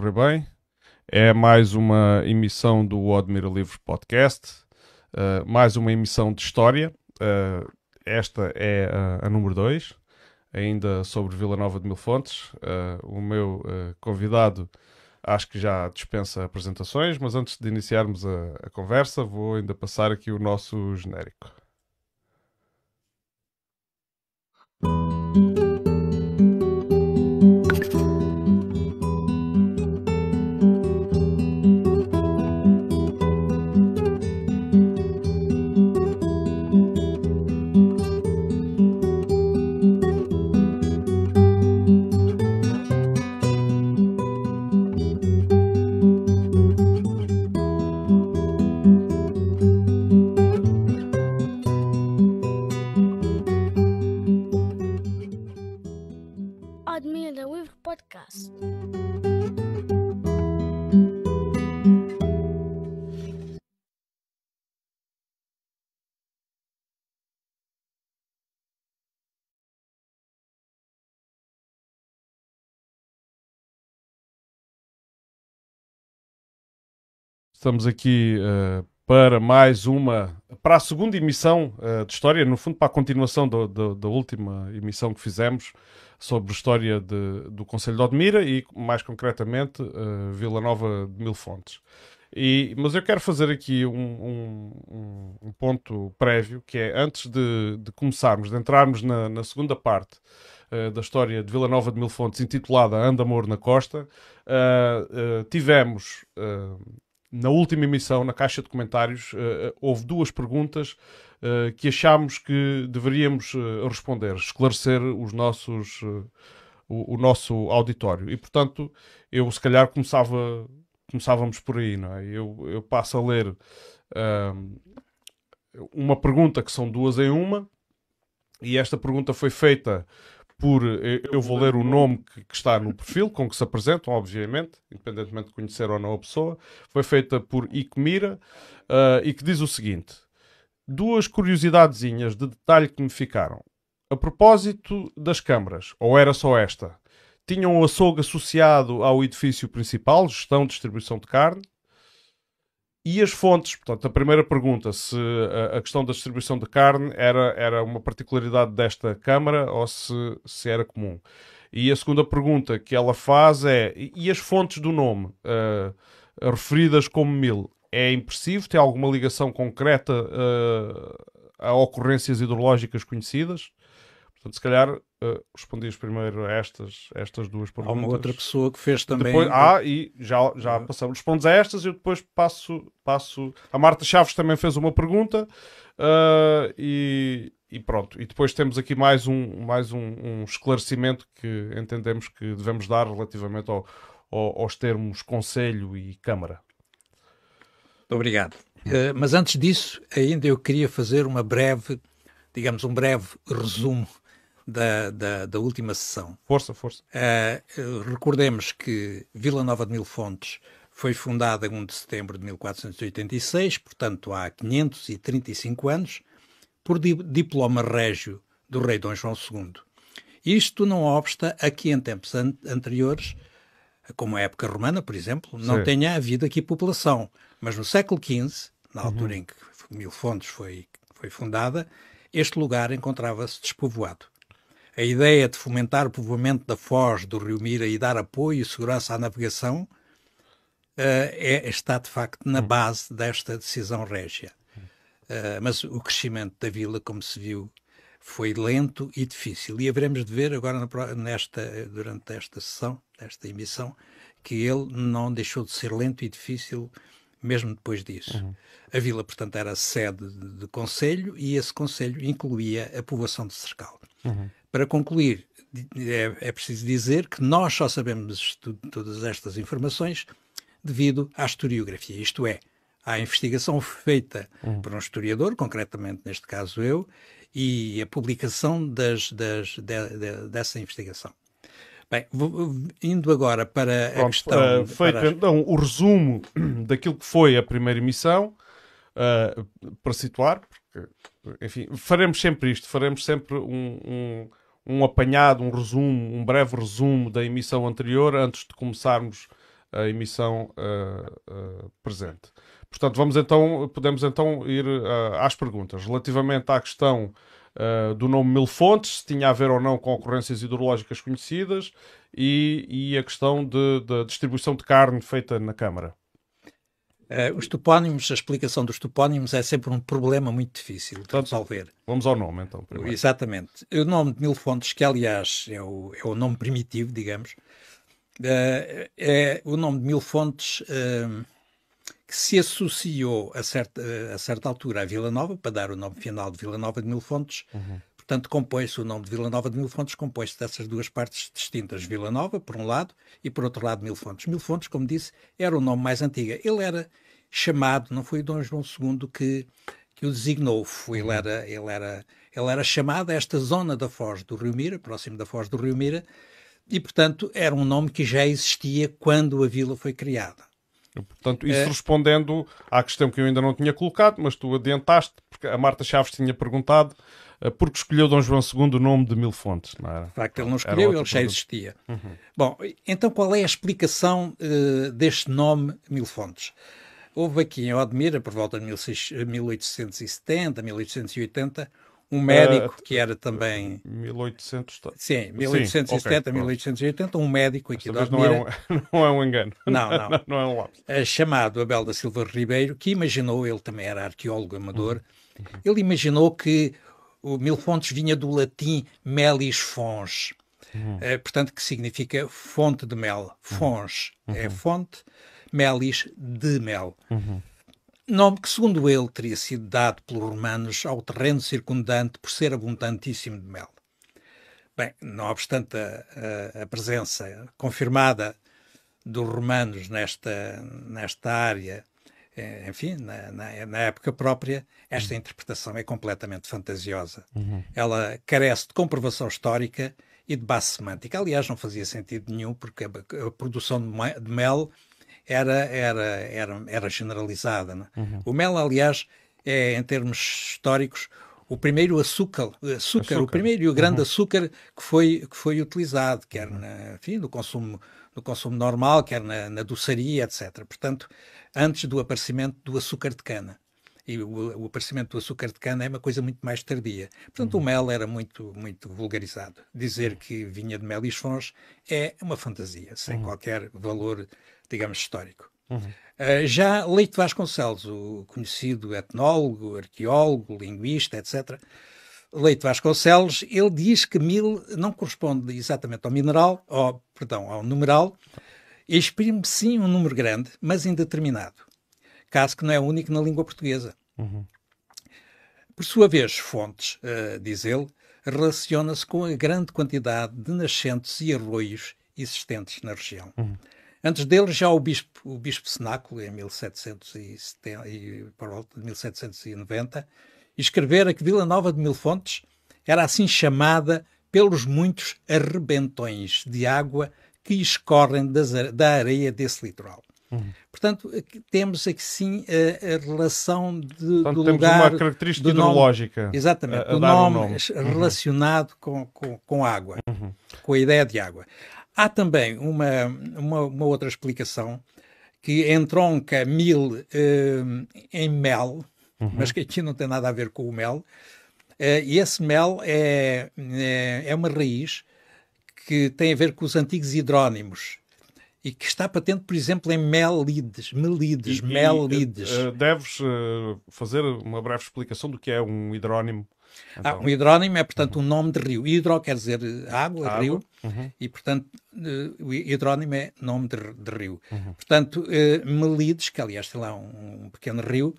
correr bem. É mais uma emissão do Admira Livros Podcast, uh, mais uma emissão de história. Uh, esta é a, a número 2, ainda sobre Vila Nova de Mil Fontes. Uh, o meu convidado acho que já dispensa apresentações, mas antes de iniciarmos a, a conversa, vou ainda passar aqui o nosso genérico. Estamos aqui uh, para mais uma, para a segunda emissão uh, de História, no fundo para a continuação do, do, da última emissão que fizemos sobre História de, do Conselho de Odmira e, mais concretamente, uh, Vila Nova de Mil Fontes. E, mas eu quero fazer aqui um, um, um ponto prévio, que é antes de, de começarmos, de entrarmos na, na segunda parte uh, da história de Vila Nova de Mil Fontes, intitulada Anda Amor na Costa, uh, uh, tivemos na última emissão, na caixa de comentários, eh, eh, houve duas perguntas eh, que achámos que deveríamos responder, esclarecer os nossos, o, o, nosso auditório. E, portanto, eu se calhar começava, começávamos por aí, não é? Eu, eu passo a ler ehm, uma pergunta que são duas em uma, e esta pergunta foi feita por. Eh, eu vou ler o nome que, que, está no perfil, com que se apresentam, obviamente, independentemente de conhecer ou não a pessoa. Foi feita por Icmira uh, eh, e que diz o seguinte: duas curiosidadezinhas de detalhe que me ficaram. A propósito das câmaras, ou era só esta? Tinham um açougue associado ao edifício principal, gestão de distribuição de carne, e as fontes, portanto, a primeira pergunta, se a questão da distribuição de carne era, era uma particularidade desta Câmara ou se, se era comum. E a segunda pergunta que ela faz é, e as fontes do nome, uh, referidas como mil, é impressivo? Tem alguma ligação concreta uh, a ocorrências hidrológicas conhecidas? Portanto, se calhar uh, respondias primeiro a estas, estas duas perguntas. Há uma outra pessoa que fez também. Depois, ah, e já, já passamos. Respondes a estas e eu depois passo. passo... A Marta Chaves também fez uma pergunta uh, e, e pronto. E depois temos aqui mais um, mais um, um esclarecimento que entendemos que devemos dar relativamente ao, ao, aos termos Conselho e Câmara. Muito obrigado. Uh, mas antes disso, ainda eu queria fazer uma breve, digamos, um breve resumo da, da, da última sessão. Força, força. Uh, recordemos que Vila Nova de Mil Fontes foi fundada em 1 de setembro de 1486, portanto há 535 anos, por di diploma régio do rei Dom João II. Isto não obsta a que em tempos an anteriores, como a época romana, por exemplo, não Sim. tenha havido aqui população. Mas no século XV, na uhum. altura uhum. em que Mil Fontes foi, foi fundada, este lugar encontrava-se despovoado. A ideia de fomentar o povoamento da foz do Rio Mira e dar apoio e segurança à navegação eh, é, está, de facto, na hum. base desta decisão régia. Eh, mas o crescimento da vila, como se viu, foi lento e difícil. E haveremos de ver agora nesta, durante esta sessão, esta emissão, que ele não deixou de ser lento e difícil mesmo depois disso. Uhum. A vila, portanto, era sede de, de conselho e esse conselho incluía a povoação de Cercal. Uhum. Para concluir, é, é, preciso dizer que nós só sabemos todas estas informações devido à historiografia, isto é, à investigação feita hum. por um historiador, concretamente neste caso eu, e a publicação das, das, de, de, dessa investigação. Bem, indo agora para Pronto, a questão. Uh, feito para... então o resumo daquilo que foi a primeira emissão, uh, para situar, porque, enfim, faremos sempre isto, faremos sempre um, um um apanhado, um resumo, um breve resumo da emissão anterior antes de começarmos a emissão uh, uh, presente. Portanto, vamos então, podemos então ir uh, às perguntas. Relativamente à questão do nome Mil Fontes, se tinha a ver ou não com ocorrências hidrológicas conhecidas e, e a questão da distribuição de carne feita na Câmara. Uh, os topónimos, a explicação dos topónimos é sempre um problema muito difícil de resolver. Vamos ao nome, então. Primeiro. Exatamente. O nome de Mil Fontes, que aliás é o, é o nome primitivo, digamos, uh, é o nome de Mil Fontes uh, que se associou a certa, a certa altura à Vila Nova, para dar o nome final de Vila Nova de Mil Fontes, uhum. Portanto, compõe-se o nome de Vila Nova de Mil Fontes, compõe-se dessas duas partes distintas, Vila Nova, por um lado, e por outro lado, Mil Fontes. Mil Fontes, como disse, era o nome mais antigo. Ele era chamado, não foi Dom João II que, que o designou, ele uhum. era, ele, era, ele era chamado a esta zona da Foz do Rio Mira, próximo da Foz do Rio Mira, e, portanto, era um nome que já existia quando a vila foi criada. Portanto, isso é... respondendo à questão que eu ainda não tinha colocado, mas tu adiantaste, porque a Marta Chaves tinha perguntado eh, porque escolheu Dom João II o nome de Mil Fontes, não era? De facto, ele não escolheu, ele já existia. Uhum. Bom, então qual é a explicação uh, deste nome Mil Fontes? Houve aqui em Odmira, por volta de 1870, 1880, eh, um médico uh, que era também. 1800. Sim, 1870, Sim, okay, 1880, um médico aqui Esta de Odmira. Não é, um, não é um engano. Não, não. não, é um lápis. Chamado Abel da Silva Ribeiro, que imaginou, ele também era arqueólogo amador, uhum. ele imaginou que o Mil Fontes vinha do latim melis fons, uhum. uh, eh, portanto, que significa fonte de mel. Uhum. Fons uhum. é fonte, melis de mel. Uhum. Nome que, segundo ele, teria sido dado pelos romanos ao terreno circundante por ser abundantíssimo de mel. Bem, não obstante a, a, a presença confirmada dos romanos nesta, nesta área é, enfim, na, na, na, época própria, esta uhum. interpretação é completamente fantasiosa. Uhum. Ela carece de comprovação histórica e de base semântica. Aliás, não fazia sentido nenhum, porque a, a produção de mel era, era, era, era generalizada. Né? Uhum. O mel, aliás, é, em termos históricos, o primeiro açúcar, açúcar, açúcar. o primeiro e o grande uhum. açúcar que foi, que foi utilizado, quer uhum. na, enfim, no consumo no consumo normal, quer na, na doçaria, etc. Portanto, antes do aparecimento do açúcar de cana. E o, o aparecimento do açúcar de cana é uma coisa muito mais tardia. Portanto, uhum. o mel era muito, muito vulgarizado. Dizer uhum. que vinha de mel e esfons é uma fantasia, sem uhum. qualquer valor, digamos, histórico. Uhum. Uh, já Leite Vasconcelos, o conhecido etnólogo, arqueólogo, linguista, etc., Leite Vasconcelos, ele diz que mil não corresponde exatamente ao mineral, ao, perdão, ao numeral, exprime sim um número grande, mas indeterminado. Caso que não é único na língua portuguesa. Uhum. Por sua vez, fontes, uh, diz ele, relaciona-se com a grande quantidade de nascentes e arroios existentes na região. Uhum. Antes dele, já o bispo, o bispo em 1770, e, por 1790, escrevera que Vila Nova de Mil Fontes era assim chamada pelos muitos arrebentões de água que escorrem das, da areia desse litoral. Uhum. Portanto, temos aqui sim a, a relação de, Portanto, do temos lugar... uma característica hidrológica. Nome, exatamente, a, a do nome, um nome, uhum. relacionado uhum. com, com, com água, uhum. com a ideia de água. Há também uma, uma, uma outra explicação que entronca mil eh, em mel, uhum. mas que aqui não tem nada a ver com o mel. Eh, e esse mel é, é, é uma raiz que tem a ver com os antigos hidrónimos e que está patente, por exemplo, em Melides, Melides, e, Melides. E, uh, deves uh, fazer uma breve explicação do que é um hidrónimo. Ah, então... Ah, um hidrónimo é, portanto, uhum. um nome de rio. Hidro quer dizer água, água. rio, uhum. e, portanto, uh, o hidrónimo é nome de, de rio. Uhum. Portanto, eh, Melides, que aliás tem lá um, um pequeno rio,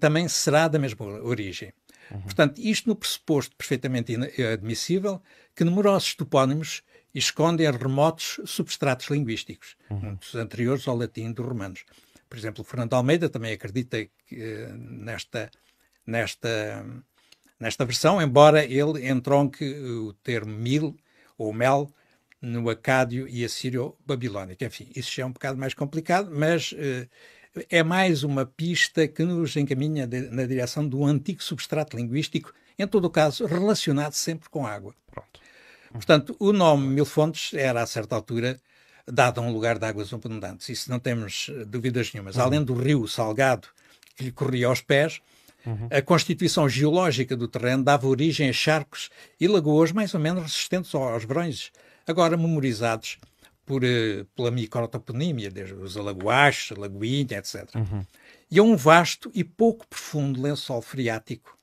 também será da mesma origem. Uhum. Portanto, isto no pressuposto perfeitamente eh, admissível que numerosos topónimos escondem remotos substratos linguísticos, muitos uhum. anteriores ao latim dos romanos. Por exemplo, Fernando Almeida também acredita que, eh, nesta, nesta, nesta versão, embora ele entronque o termo mil ou mel no acádio e assírio babilónico Enfim, isso já é um bocado mais complicado, mas eh, é mais uma pista que nos encaminha de, na direção do antigo substrato linguístico, em todo o caso relacionado sempre com água. Pronto. Portanto, o nome Mil Fontes era, a certa altura, dado a um lugar de águas abundantes. Isso não temos eh, dúvidas nenhumas. Uhum. Além do rio salgado que lhe corria aos pés, uhum. a constituição geológica do terreno dava origem a charcos e lagoas mais ou menos resistentes aos verões, agora memorizados por, eh, pela microtoponímia, desde os alagoaches, lagoinha, etc. Uhum. E é um vasto e pouco profundo lençol freático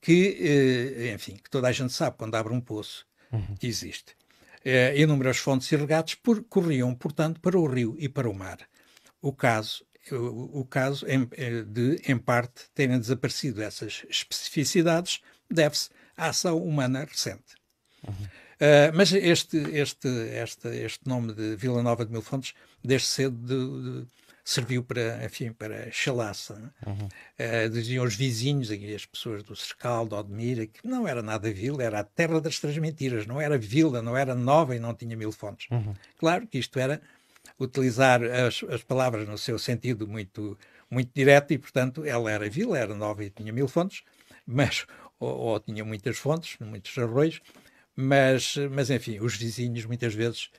que, eh, enfim, que toda a gente sabe quando abre um poço uhum. que existe. Eh, inúmeras fontes e regatos por, corriam, portanto, para o rio e para o mar. O caso, o, o caso de, em parte, terem desaparecido essas especificidades deve-se à ação humana recente. Uhum. Uh, mas este, este, este, este nome de Vila Nova de Mil Fontes, desde cedo, de, de, serviu para, enfim, para chalaça. Né? Uhum. Uh, diziam os vizinhos, as pessoas do Cercal, do Odmira, que não era nada vila, era a terra das transmentiras não era vila, não era nova e não tinha mil fontes. Uhum. Claro que isto era utilizar as, as palavras no seu sentido muito, muito direto e, portanto, ela era vila, era nova e tinha mil fontes, mas ou, ou tinha muitas fontes, muitos arroios, mas, mas enfim, os vizinhos muitas vezes,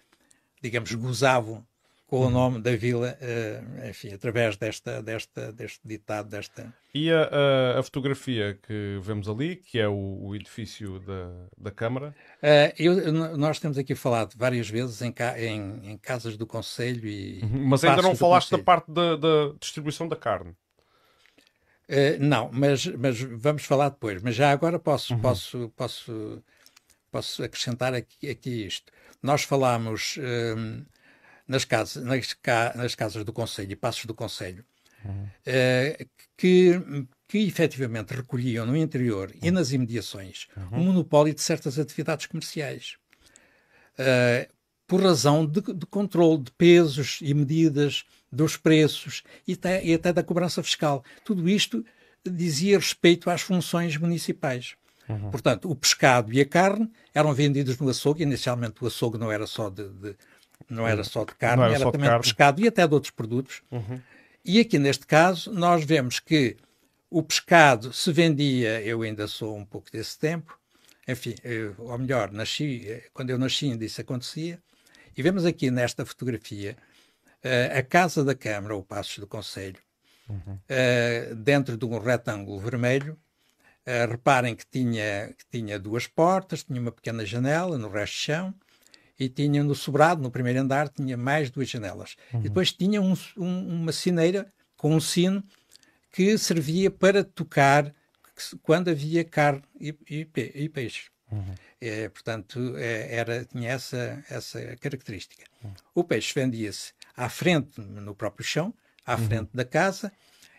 digamos, gozavam com o uhum. nome da vila, eh, enfim, através desta, desta, deste ditado, desta... E a, a, a fotografia que vemos ali, que é o, o edifício da, da Câmara? Uh, eu, nós temos aqui falado várias vezes em, em, em casas do Conselho e... Uhum, mas ainda não falaste da parte da, da, distribuição da carne. Uh, não, mas, mas vamos falar depois. Mas já agora posso, uhum. posso, posso posso acrescentar aqui, aqui isto. Nós falámos hum, nas, casas, nas, nas, casas do Conselho e passos do Conselho, uhum. uh, que, que efetivamente recolhiam no interior uhum. e nas imediações o uhum. um monopólio de certas atividades comerciais. Uh, por razão de, de controle de pesos e medidas dos preços e até, e até da cobrança fiscal. Tudo isto dizia respeito às funções municipais. Uhum. Portanto, o pescado e a carne eram vendidos no açougue. Inicialmente o açougue não era só de, de não era uhum. só de carne, era, era, também de, carne. pescado e até de outros produtos. Uhum. E aqui neste caso nós vemos que o pescado se vendia, eu ainda sou um pouco desse tempo, enfim, eu, eh, ou melhor, nasci, eh, quando eu nasci ainda isso acontecia, e vemos aqui nesta fotografia uh, a Casa da Câmara, ou Passos do Conselho, uhum. uh, dentro de um retângulo vermelho, eh, reparem que tinha, que tinha duas portas, tinha uma pequena janela no resto do chão e tinha no sobrado, no primeiro andar, tinha mais duas janelas. Uhum. E depois tinha um, um, uma sineira com um sino que servia para tocar quando havia carne e, e, e peixe. Uhum. É, portanto, é, era, tinha essa, essa característica. Uhum. O peixe vendia-se à frente, no próprio chão, à uhum. frente da casa,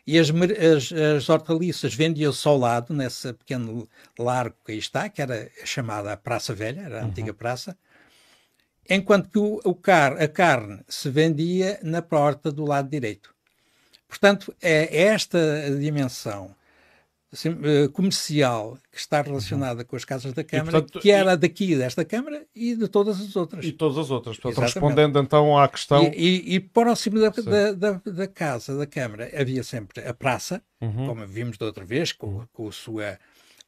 e as, as, as hortaliças vendiam-se ao lado, nesse pequeno largo que aí está, que era chamada Praça Velha, era a uhum. antiga praça, enquanto que o, o car, a carne se vendia na porta do lado direito. Portanto, é esta dimensão assim, eh, comercial que está relacionada com as casas da Câmara, portanto, que era e... daqui desta Câmara e de todas as outras. E todas as outras. Portanto, respondendo então à questão. E, e próximo da, da, da, da, casa da Câmara havia sempre a praça, uhum. como vimos da outra vez, com, uhum. com sua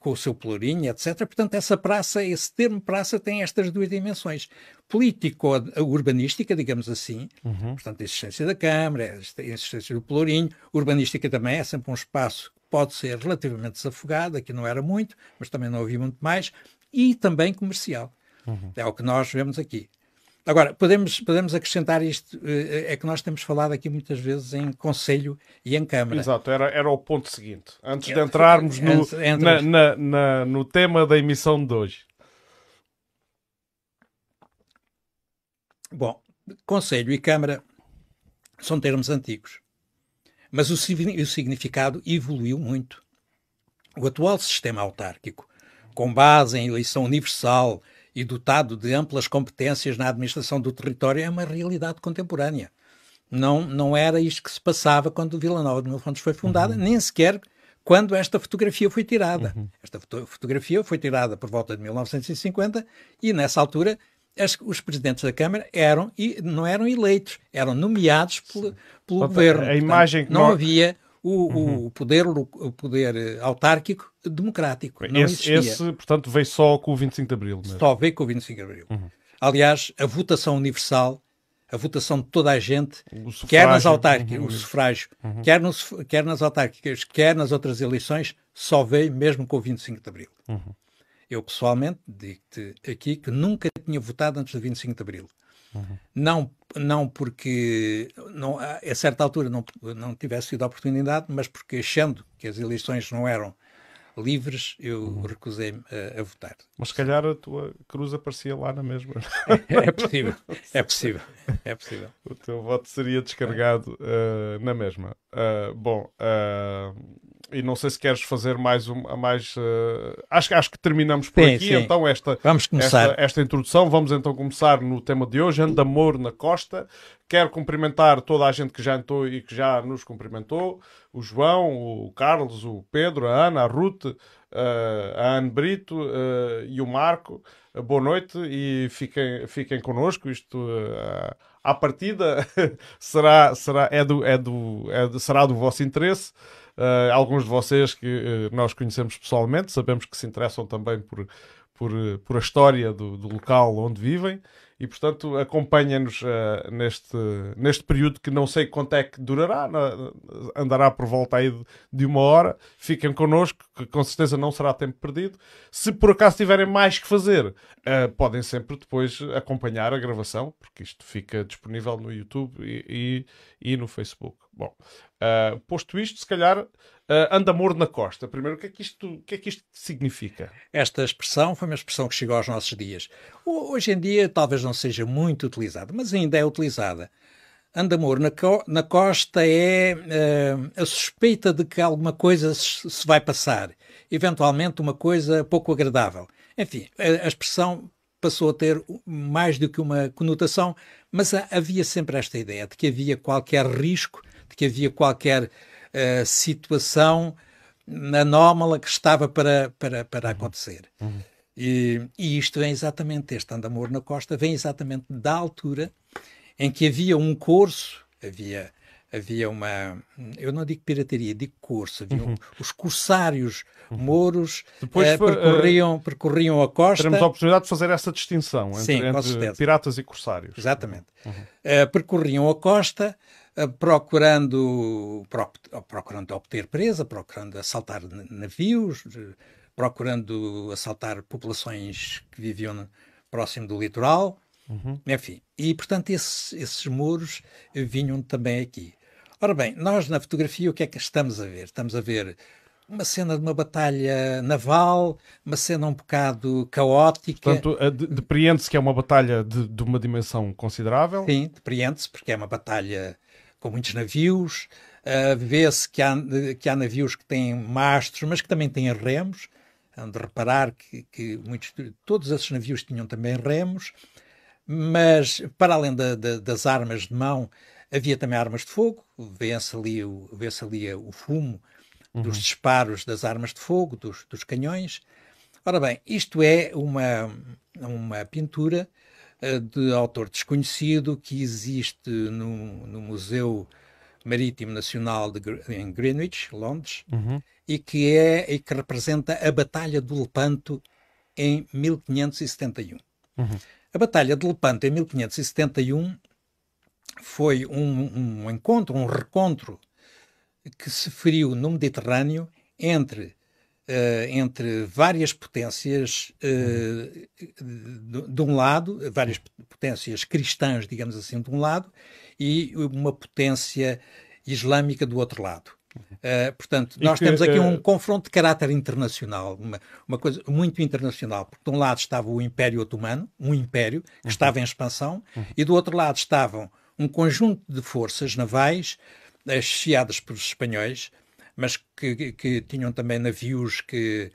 com o seu pelourinho, etc. Portanto, essa praça, esse termo praça, tem estas duas dimensões: político-urbanística, digamos assim, uhum. portanto, a existência da Câmara, a existência do pelourinho, urbanística também é sempre um espaço pode ser relativamente desafogada, que não era muito, mas também não havia muito mais, e também comercial. Uhum. É o que nós vemos aqui. Agora, podemos, podemos acrescentar isto, eh, é que nós temos falado aqui muitas vezes em Conselho e em Câmara. Exato, era, era o ponto seguinte, antes de é, entrarmos no, na, na, na, no tema da emissão de hoje. Bom, Conselho e Câmara são termos antigos. Mas o, significado evoluiu muito. O atual sistema autárquico, com base em eleição universal e dotado de amplas competências na administração do território, é uma realidade contemporânea. Não, não era isto que se passava quando Vila Nova de Mil Fontes foi fundada, uhum. nem sequer quando esta fotografia foi tirada. Uhum. Esta foto fotografia foi tirada por volta de 1950 e, nessa altura, as, os presidentes da Câmara eram e não eram eleitos, eram nomeados pelo, pelo governo. A imagem não nós... havia o, uhum. o, poder, o poder eh, autárquico democrático. Não esse, existia. esse, portanto, veio só com o 25 de Abril. Mesmo. Só veio com o 25 de Abril. Uhum. Aliás, a votação universal, a votação de toda a gente, quer nas uhum, autárquicas, uhum. o sufrágio, uhum. quer, no, quer nas autárquicas, quer nas outras eleições, só veio mesmo com o 25 de Abril. Uhum. Eu pessoalmente digo-te aqui que nunca tinha votado antes do 25 de Abril. Uhum. Não, não porque não, a certa altura não, não tivesse tido a oportunidade, mas porque achando que as eleições não eram livres, eu uhum. recusei-me a, a, votar. Mas se calhar a tua cruz aparecia lá na mesma. é, é possível, é possível, é possível. O teu voto seria descarregado uh, na mesma. Uh, bom, uh, e não sei se queres fazer mais uma mais uh, acho acho que terminamos por sim, aqui sim. então esta vamos começar esta, esta, introdução vamos então começar no tema de hoje andamor na costa quero cumprimentar toda a gente que já entrou e que já nos cumprimentou o João o Carlos o Pedro a Ana a Ruth uh, a Anne Brito uh, e o Marco boa noite e fiquem fiquem connosco isto à partida será, será, é do, é do, é do, será do vosso interesse uh, alguns de vocês que uh, nós conhecemos pessoalmente, sabemos que se interessam também por, por, eh, por a história do, do local onde vivem e portanto acompanha-nos uh, neste, neste período que não sei quanto é que durará, na, andará por volta aí de, de, uma hora. Fiquem connosco, que com certeza não será tempo perdido. Se por acaso tiverem mais que fazer, uh, podem sempre depois acompanhar a gravação, porque isto fica disponível no YouTube e, e, e no Facebook. Bom, uh, posto isto, se calhar Uh, anda morno na costa. Primeiro, o que, é que isto, o que é que isto significa? Esta expressão foi uma expressão que chegou aos nossos dias. Hoje em dia talvez não seja muito utilizada, mas ainda é utilizada. Anda morno na, co na costa é uh, a suspeita de que alguma coisa se, se vai passar, eventualmente uma coisa pouco agradável. Enfim, a, a expressão passou a ter mais do que uma conotação, mas havia sempre esta ideia de que havia qualquer risco, de que havia qualquer uh, situação anómala que estava para, para, para uhum. acontecer. Uhum. E, e, isto vem exatamente, este Andamor na Costa, vem exatamente da altura em que havia um curso, havia, havia uma, eu não digo pirataria, digo curso, havia uhum. os corsários uhum. mouros Depois eh, eh, percorriam, uh, percorriam a costa. Teremos a oportunidade de fazer essa distinção entre, Sim, entre piratas e corsários. Exatamente. Uhum. Uh, percorriam a costa, eh, procurando, eh, procurando obter presa, procurando assaltar navios, eh, procurando assaltar populações que viviam próximo do litoral, uhum. enfim. E, portanto, esses, esses muros vinham também aqui. Ora bem, nós na fotografia o que é que estamos a ver? Estamos a ver uma cena de uma batalha naval, uma cena um bocado caótica. Portanto, depreende-se que é uma batalha de, de uma dimensão considerável. Sim, depreende-se porque é uma batalha com muitos navios, uh, vê-se que há, que há navios que têm mastros, mas que também têm remos. Hão de reparar que, que muitos, todos esses navios tinham também remos, mas para além da, da, das armas de mão, havia também armas de fogo, vê-se ali, o, vê ali o fumo uhum. dos disparos das armas de fogo, dos, dos canhões. Ora bem, isto é uma, uma pintura eh, de autor desconhecido que existe no, no Museu Marítimo Nacional de, em Greenwich, Londres, uhum. e que é e que representa a Batalha do Lepanto em 1571. Uhum. A Batalha de Lepanto em 1571 foi um, um encontro, um recontro que se feriu no Mediterrâneo entre Uh, entre várias potências uh, de, de, um lado, várias potências cristãs, digamos assim, de um lado, e uma potência islâmica do outro lado. Uh, portanto, e nós que, temos aqui um confronto de caráter internacional, uma, uma, coisa muito internacional, porque de um lado estava o Império Otomano, um império que uhum. estava em expansão, uhum. e do outro lado estavam um conjunto de forças navais chefiadas pelos espanhóis, mas que, que tinham também navios que,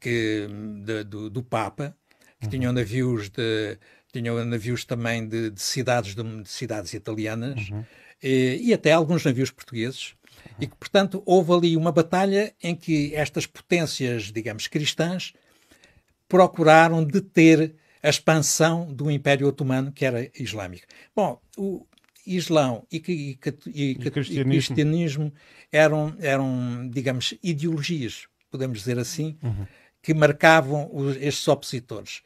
que de, do, do, Papa, que uhum. tinham navios de tinham navios também de, de cidades de, de, cidades italianas uhum. e, e, até alguns navios portugueses uhum. e que portanto houve ali uma batalha em que estas potências digamos cristãs procuraram deter a expansão do Império Otomano que era islâmico. Bom, o, Islão e, e, e, e cristianismo. eram, eram, digamos, ideologias, podemos dizer assim, uhum. que marcavam os, estes opositores.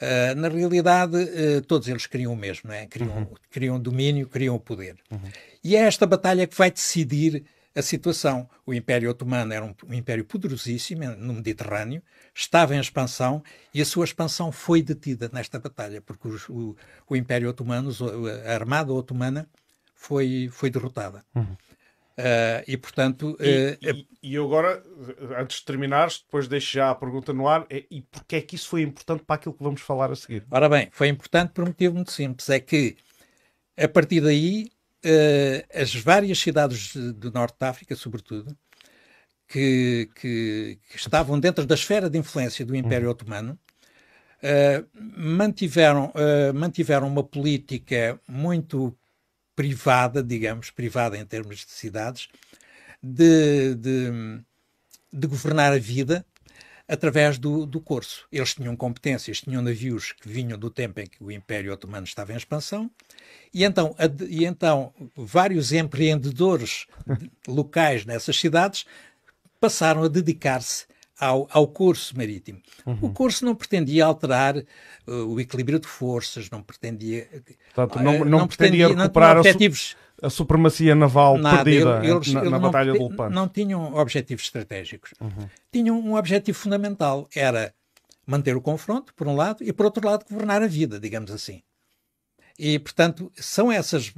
Uh, na realidade, uh, todos eles queriam o mesmo, não é? Queriam, uhum. queriam domínio, queriam o poder. Uhum. E é esta batalha que vai decidir a situação. O Império Otomano era um, um império poderosíssimo no Mediterrâneo, estava em expansão e a sua expansão foi detida nesta batalha, porque os, o, o, Império Otomano, a Armada Otomana, foi, foi derrotada. Uhum. Uh, e portanto. E, uh, e, é e, agora, antes de terminares, depois deixo já a pergunta no ar: é, e porquê é que isso foi importante para aquilo que vamos falar a seguir? Ora bem, foi importante por um motivo muito simples: é que a partir daí eh, as várias cidades do Norte de África, sobretudo, que, que, que, estavam dentro da esfera de influência do Império uhum. Otomano, uh, mantiveram, uh, mantiveram uma política muito privada, digamos, privada em termos de cidades, de, de, de governar a vida através do, do curso. Eles tinham competências, tinham navios que vinham do tempo em que o Império Otomano estava em expansão, e então, ad, e então vários empreendedores locais nessas cidades passaram a dedicar-se ao, ao, curso marítimo. Uhum. O curso não pretendia alterar uh, o equilíbrio de forças, não pretendia. Portanto, eh, não, não, não pretendia, pretendia recuperar não, não objetivos, a supremacia naval Nada, perdida eles, na, ele na Batalha do Lepanto. Não tinham objetivos estratégicos. Uhum. Tinham um objetivo fundamental, era manter o confronto, por um lado, e por outro lado, governar a vida, digamos assim. E, portanto, são essas...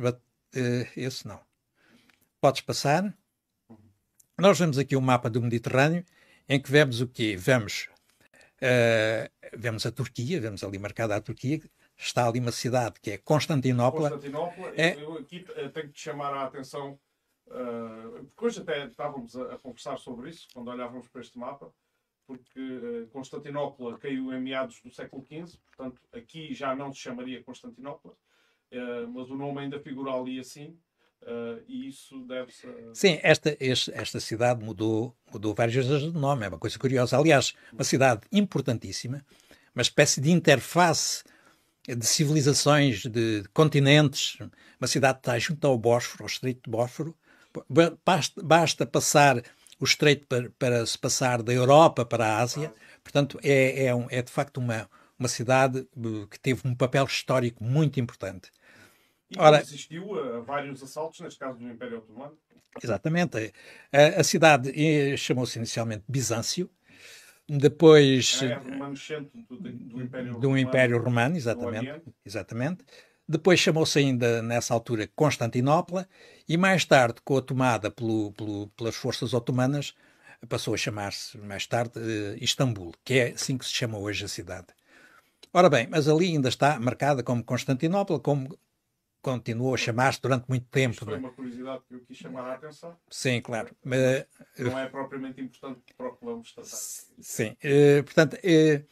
Eh, esse não. Podes passar. Nós vemos aqui o um mapa do Mediterrâneo, em que vemos o quê? Vemos, uh, vemos a Turquia, vemos ali marcada a Turquia, está ali uma cidade que é Constantinopla. Constantinopla, é... eu aqui eh, tenho que chamar a atenção, uh, porque hoje até estávamos a, a, conversar sobre isso, quando olhávamos para este mapa, porque uh, Constantinopla caiu em meados do século XV, portanto aqui já não se chamaria Constantinopla, uh, mas o nome ainda figura ali assim. e isso deve-se. Sim, esta, este, esta cidade mudou, mudou várias vezes de nome, é uma coisa curiosa. Aliás, uma cidade importantíssima, uma espécie de interface de civilizações, de, de continentes. Uma cidade que está junto ao Bósforo, ao Estreito de Bósforo. Basta, basta passar o estreito para, para, se passar da Europa para a Ásia. Portanto, é, é, um, é de facto uma, uma cidade eh, que teve um papel histórico muito importante. E existiu a vários assaltos, neste caso do Império Otomano. Exatamente. A, a cidade eh, chamou-se inicialmente Bizâncio, depois. do, Império do Romano. Império Romano, exatamente. exatamente. Depois chamou-se ainda, nessa altura, Constantinopla, e mais tarde, com a tomada pelo, pelo, pelas forças otomanas, passou a chamar-se, mais tarde, uh, Istambul, que é assim que se chama hoje a cidade. Ora bem, mas ali ainda está marcada como Constantinopla, como continuou a chamar-se durante muito tempo. Isto foi é? uma curiosidade que eu quis chamar a atenção. Sim, claro. Mas, não eh, é propriamente importante que procuramos tratar. Sim, eh, portanto, eh,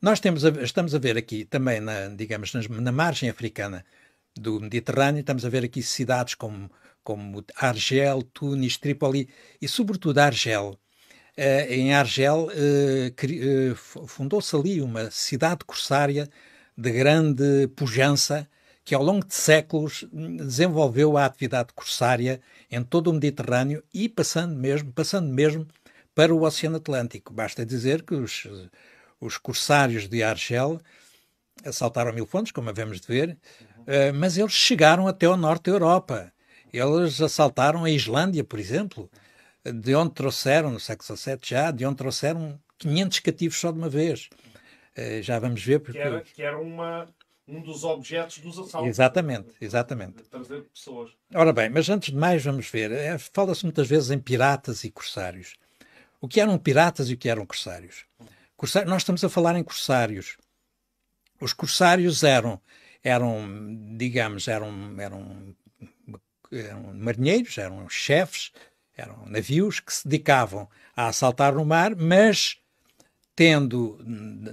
nós temos a, estamos a ver aqui também, na, digamos, na margem africana do Mediterrâneo, estamos a ver aqui cidades como, como Argel, Tunis, Tripoli e, sobretudo, Argel. Em Argel fundou-se ali uma cidade corsária de grande pujança, que ao longo de séculos hum, desenvolveu a atividade corsária em todo o Mediterrâneo e passando mesmo, passando mesmo para o Oceano Atlântico. Basta dizer que os, os corsários de Argel assaltaram mil pontos, como havemos de ver, uhum. eh, mas eles chegaram até ao norte da Europa. Eles assaltaram a Islândia, por exemplo, de onde trouxeram, no século XVII já, de onde trouxeram 500 cativos só de uma vez. Eh, já vamos ver porque... Que era, que era uma um dos objetos dos assaltos. Exatamente, exatamente. Trazer pessoas. Ora bem, mas antes de mais vamos ver, é, fala-se muitas vezes em piratas e corsários. O que eram piratas e o que eram corsários? Corsário, nós estamos a falar em corsários. Os corsários eram, eram digamos, eram, eram, eram marinheiros, eram chefes, eram navios que se dedicavam a assaltar no mar, mas tendo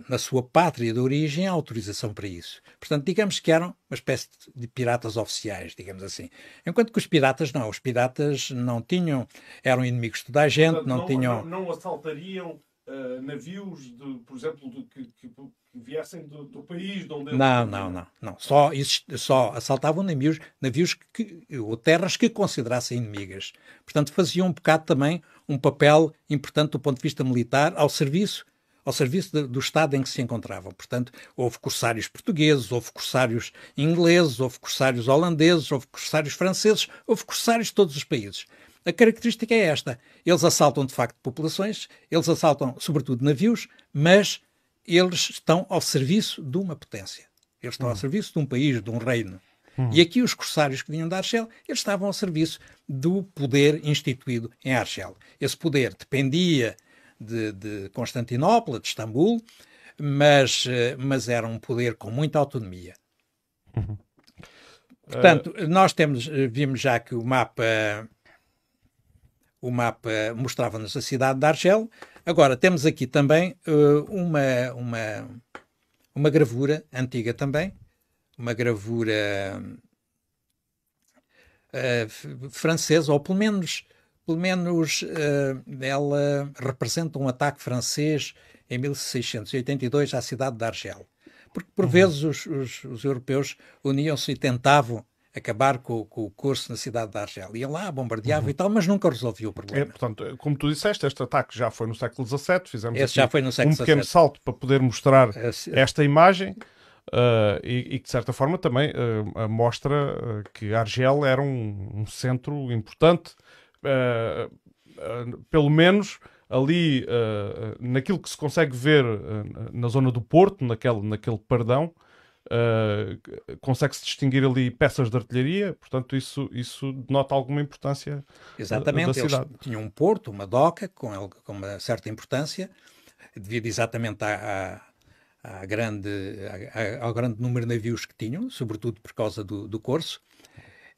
na sua pátria de origem a autorização para isso. Portanto, digamos que eram uma espécie de piratas oficiais, digamos assim. Enquanto que os piratas não, os piratas não tinham, eram inimigos de toda a gente, Portanto, não, tinham... Não, não assaltariam uh, navios, de, por exemplo, de, que, que, viessem do, do, país de onde... Não, não, não, não. Só, só assaltavam navios, navios que, ou terras que considerassem inimigas. Portanto, faziam um bocado também um papel importante do ponto de vista militar ao serviço ao serviço de, do Estado em que se encontravam. Portanto, houve corsários portugueses, houve corsários ingleses, houve corsários holandeses, houve corsários franceses, houve corsários de todos os países. A característica é esta: eles assaltam de facto populações, eles assaltam sobretudo navios, mas eles estão ao serviço de uma potência. Eles estão hum. ao serviço de um país, de um reino. Hum. E aqui os corsários que vinham da Argel, eles estavam ao serviço do poder instituído em Argel. Esse poder dependia de, de Constantinopla, de Istambul, mas, eh, mas era um poder com muita autonomia. Uhum. Portanto, uh... nós temos, eh, vimos já que o mapa o mapa mostrava-nos a cidade de Argel. Agora, temos aqui também uh, uma, uma, uma gravura antiga também, uma gravura uh, francesa, ou pelo menos pelo menos uh, ela representa um ataque francês em 1682 à cidade de Argel. Porque por uhum. vezes os, os, os europeus uniam-se e tentavam acabar com, com, o curso na cidade de Argel. iam lá, bombardeavam uhum. e tal, mas nunca resolviam o problema. É, portanto, como tu disseste, este ataque já foi no século XVII, fizemos já foi no século um pequeno XVII. salto para poder mostrar é, esta imagem. Uh, e, e, que de certa forma também uh, mostra que Argel era um, um centro importante eh, eh, pelo menos ali eh, naquilo que se consegue ver na zona do Porto, naquele, naquele perdão Uh, consegue-se distinguir ali peças de artilharia, portanto, isso, isso denota alguma importância. Exatamente, da cidade. eles tinham um porto, uma doca com, com uma certa importância, devido exatamente à, à, à grande, à, ao grande número de navios que tinham, sobretudo por causa do, do corso.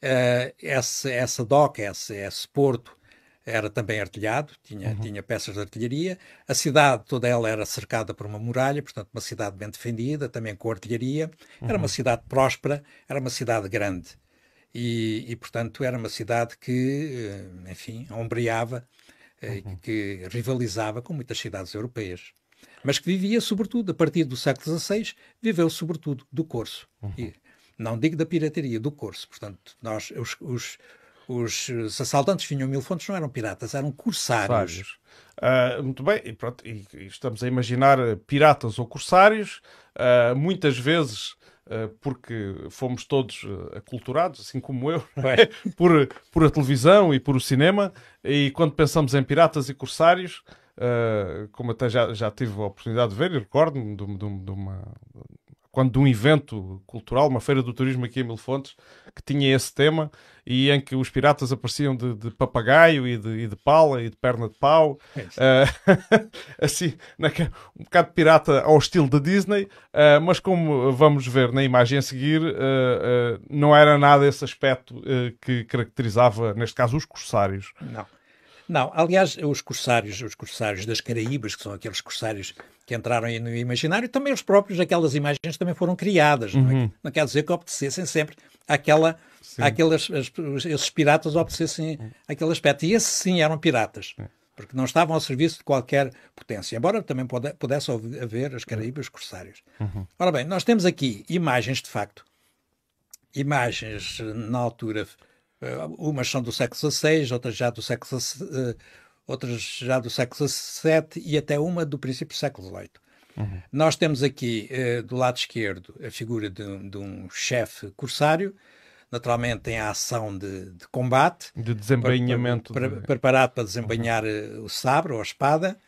Uh, eh, esse, essa doca, esse, esse porto, era também artilhado, tinha, uhum. tinha peças de artilharia. A cidade toda ela era cercada por uma muralha, portanto, uma cidade bem defendida, também com artilharia. Uhum. Era uma uhum. cidade próspera, era uma cidade grande. E, e portanto, era uma cidade que, eh, enfim, ombreava, eh, uhum. que rivalizava com muitas cidades europeias. Mas que vivia, sobretudo, a partir do século XVI, viveu sobretudo do Corso. E, uhum. Não digo da pirataria, do curso. Portanto, nós, os, os, os eh, assaltantes vinham mil fontes, não eram piratas, eram corsários. Uh, ah, muito bem, e, pronto, e, estamos a imaginar eh, piratas ou corsários, uh, ah, muitas vezes ah, porque fomos todos eh, aculturados, assim como eu, é? por, por a televisão e por o cinema. E quando pensamos em piratas e corsários, uh, como até já, já tive a oportunidade de ver, e recordo-me de, de, de, uma, quando de um evento cultural, uma feira do turismo aqui em Mil Fontes, que tinha esse tema e em que os piratas apareciam de, de papagaio e de, e de, pala e de perna de pau, uh, assim, um bocado de pirata ao estilo da Disney, uh, mas como vamos ver na imagem a seguir, uh, não era nada esse aspecto que caracterizava, neste caso, os corsários. Não. Não, aliás, os corsários, os corsários das Caraíbas, que são aqueles corsários que entraram aí no imaginário, também os próprios, aquelas imagens também foram criadas, uhum. não, é? Uhum. não, quer dizer que obedecessem sempre aquela aquelas àquelas, esses piratas obedecessem uhum. àquele aspecto, e esses sim eram piratas. Uhum. Porque não estavam ao serviço de qualquer potência, embora também pudesse haver as Caraíbas corsários. Uhum. Ora bem, nós temos aqui imagens, de facto, imagens eh, na altura, eh, umas são do século XVI, outras já do século eh, outras já do século XVII e até uma do princípio do século XVIII. Uhum. Nós temos aqui, eh, do lado esquerdo, a figura de, de um chefe corsário, naturalmente em ação de, de combate. De desembainhamento. Pre, pre, preparado para desembainhar uhum. Eh, o sabre ou a espada.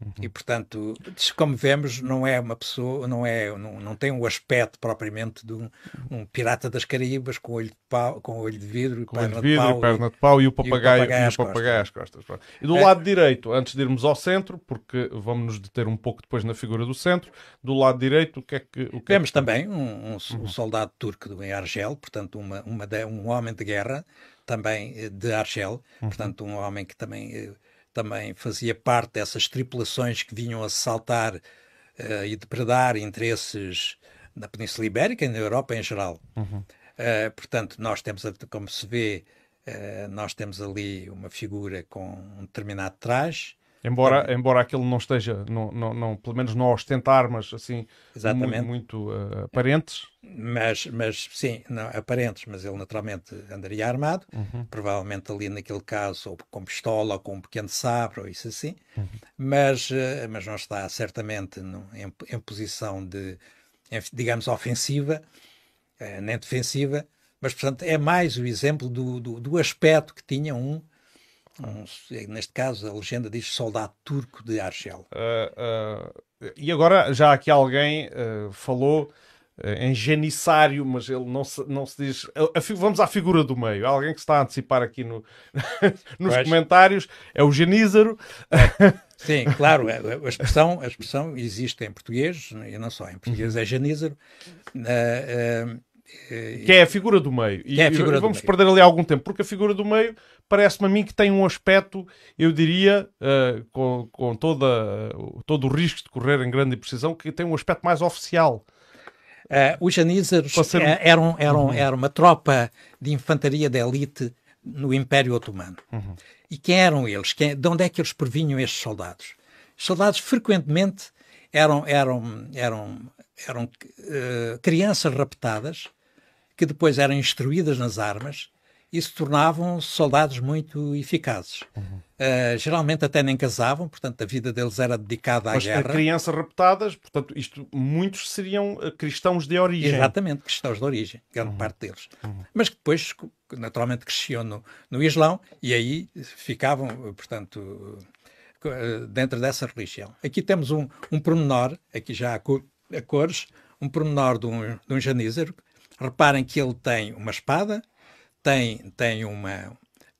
Uhum. E, portanto, como vemos, não é uma pessoa, não é, não, não tem o aspecto propriamente de um, uhum. um, pirata das Caraíbas com olho de pau, com olho de vidro, com perna, olho de vidro, de pau, perna de pau e, o papagaio, e o papagaio, e o papagaio às costas. costas. E do é... lado direito, antes de irmos ao centro, porque vamos nos deter um pouco depois na figura do centro, do lado direito, o que é que. O que é Temos é que... também um, um, um, uhum. soldado turco do Argel, portanto, uma, uma de, um homem de guerra também eh, de Argel, uhum. portanto, um homem que também eh, também fazia parte dessas tripulações que vinham assaltar uh, eh, e depredar interesses na Península Ibérica e na Europa em geral. Uhum. Uh, portanto, nós temos, como se vê, uh, nós temos ali uma figura com um determinado traje, Embora, embora aquilo não esteja, não, não, não, pelo menos não ostentar armas assim Exatamente. muito, muito uh, eh, aparentes. Mas, mas sim, não, aparentes, mas ele naturalmente andaria armado, uhum. provavelmente ali naquele caso ou com pistola ou com um pequeno sabre ou isso assim, uhum. mas, eh, mas não está certamente no, em, em, posição de, em, digamos, ofensiva, eh, nem defensiva, mas portanto é mais o exemplo do, do, do aspecto que tinha um é, neste caso, a legenda diz soldado turco de Argel. Uh, uh, e agora, já aqui alguém uh, falou em janissário, mas ele não se, não se diz. A, a, vamos à figura do meio. Alguém que se está a antecipar aqui no, nos pois. comentários é o genízaro. É. Sim, claro, a, é, a, expressão, a expressão existe em português, e não só em português, é genízaro. Uh, uh, eh, que é a figura do meio. E é vamos perder meio. ali algum tempo, porque a figura do meio parece-me a mim que tem um aspecto, eu diria, uh, com, com toda, eh, todo o risco de correr em grande precisão, que tem um aspecto mais oficial. Uh, os Janízaros ser... eram, eram, uhum. uma tropa de infantaria de elite no Império Otomano. Uhum. E quem eram eles? Quem, de onde é que eles provinham estes soldados? Os soldados frequentemente eram, eram, eram, eram crianças raptadas que depois eram instruídas nas armas e se tornavam soldados muito eficazes. Uhum. Uh, geralmente até nem casavam, portanto a vida deles era dedicada à Mas guerra. crianças raptadas, portanto isto muitos seriam eh, cristãos de origem. Exatamente, cristãos de origem, grande uhum. parte deles. Uhum. Mas que depois naturalmente cresciam no, no Islão e aí ficavam, eh, portanto, dentro dessa religião. Aqui temos um, um pormenor, aqui já a, cor, a cores, um pormenor de um, de um janízaro Reparem que ele tem uma espada, tem, tem uma,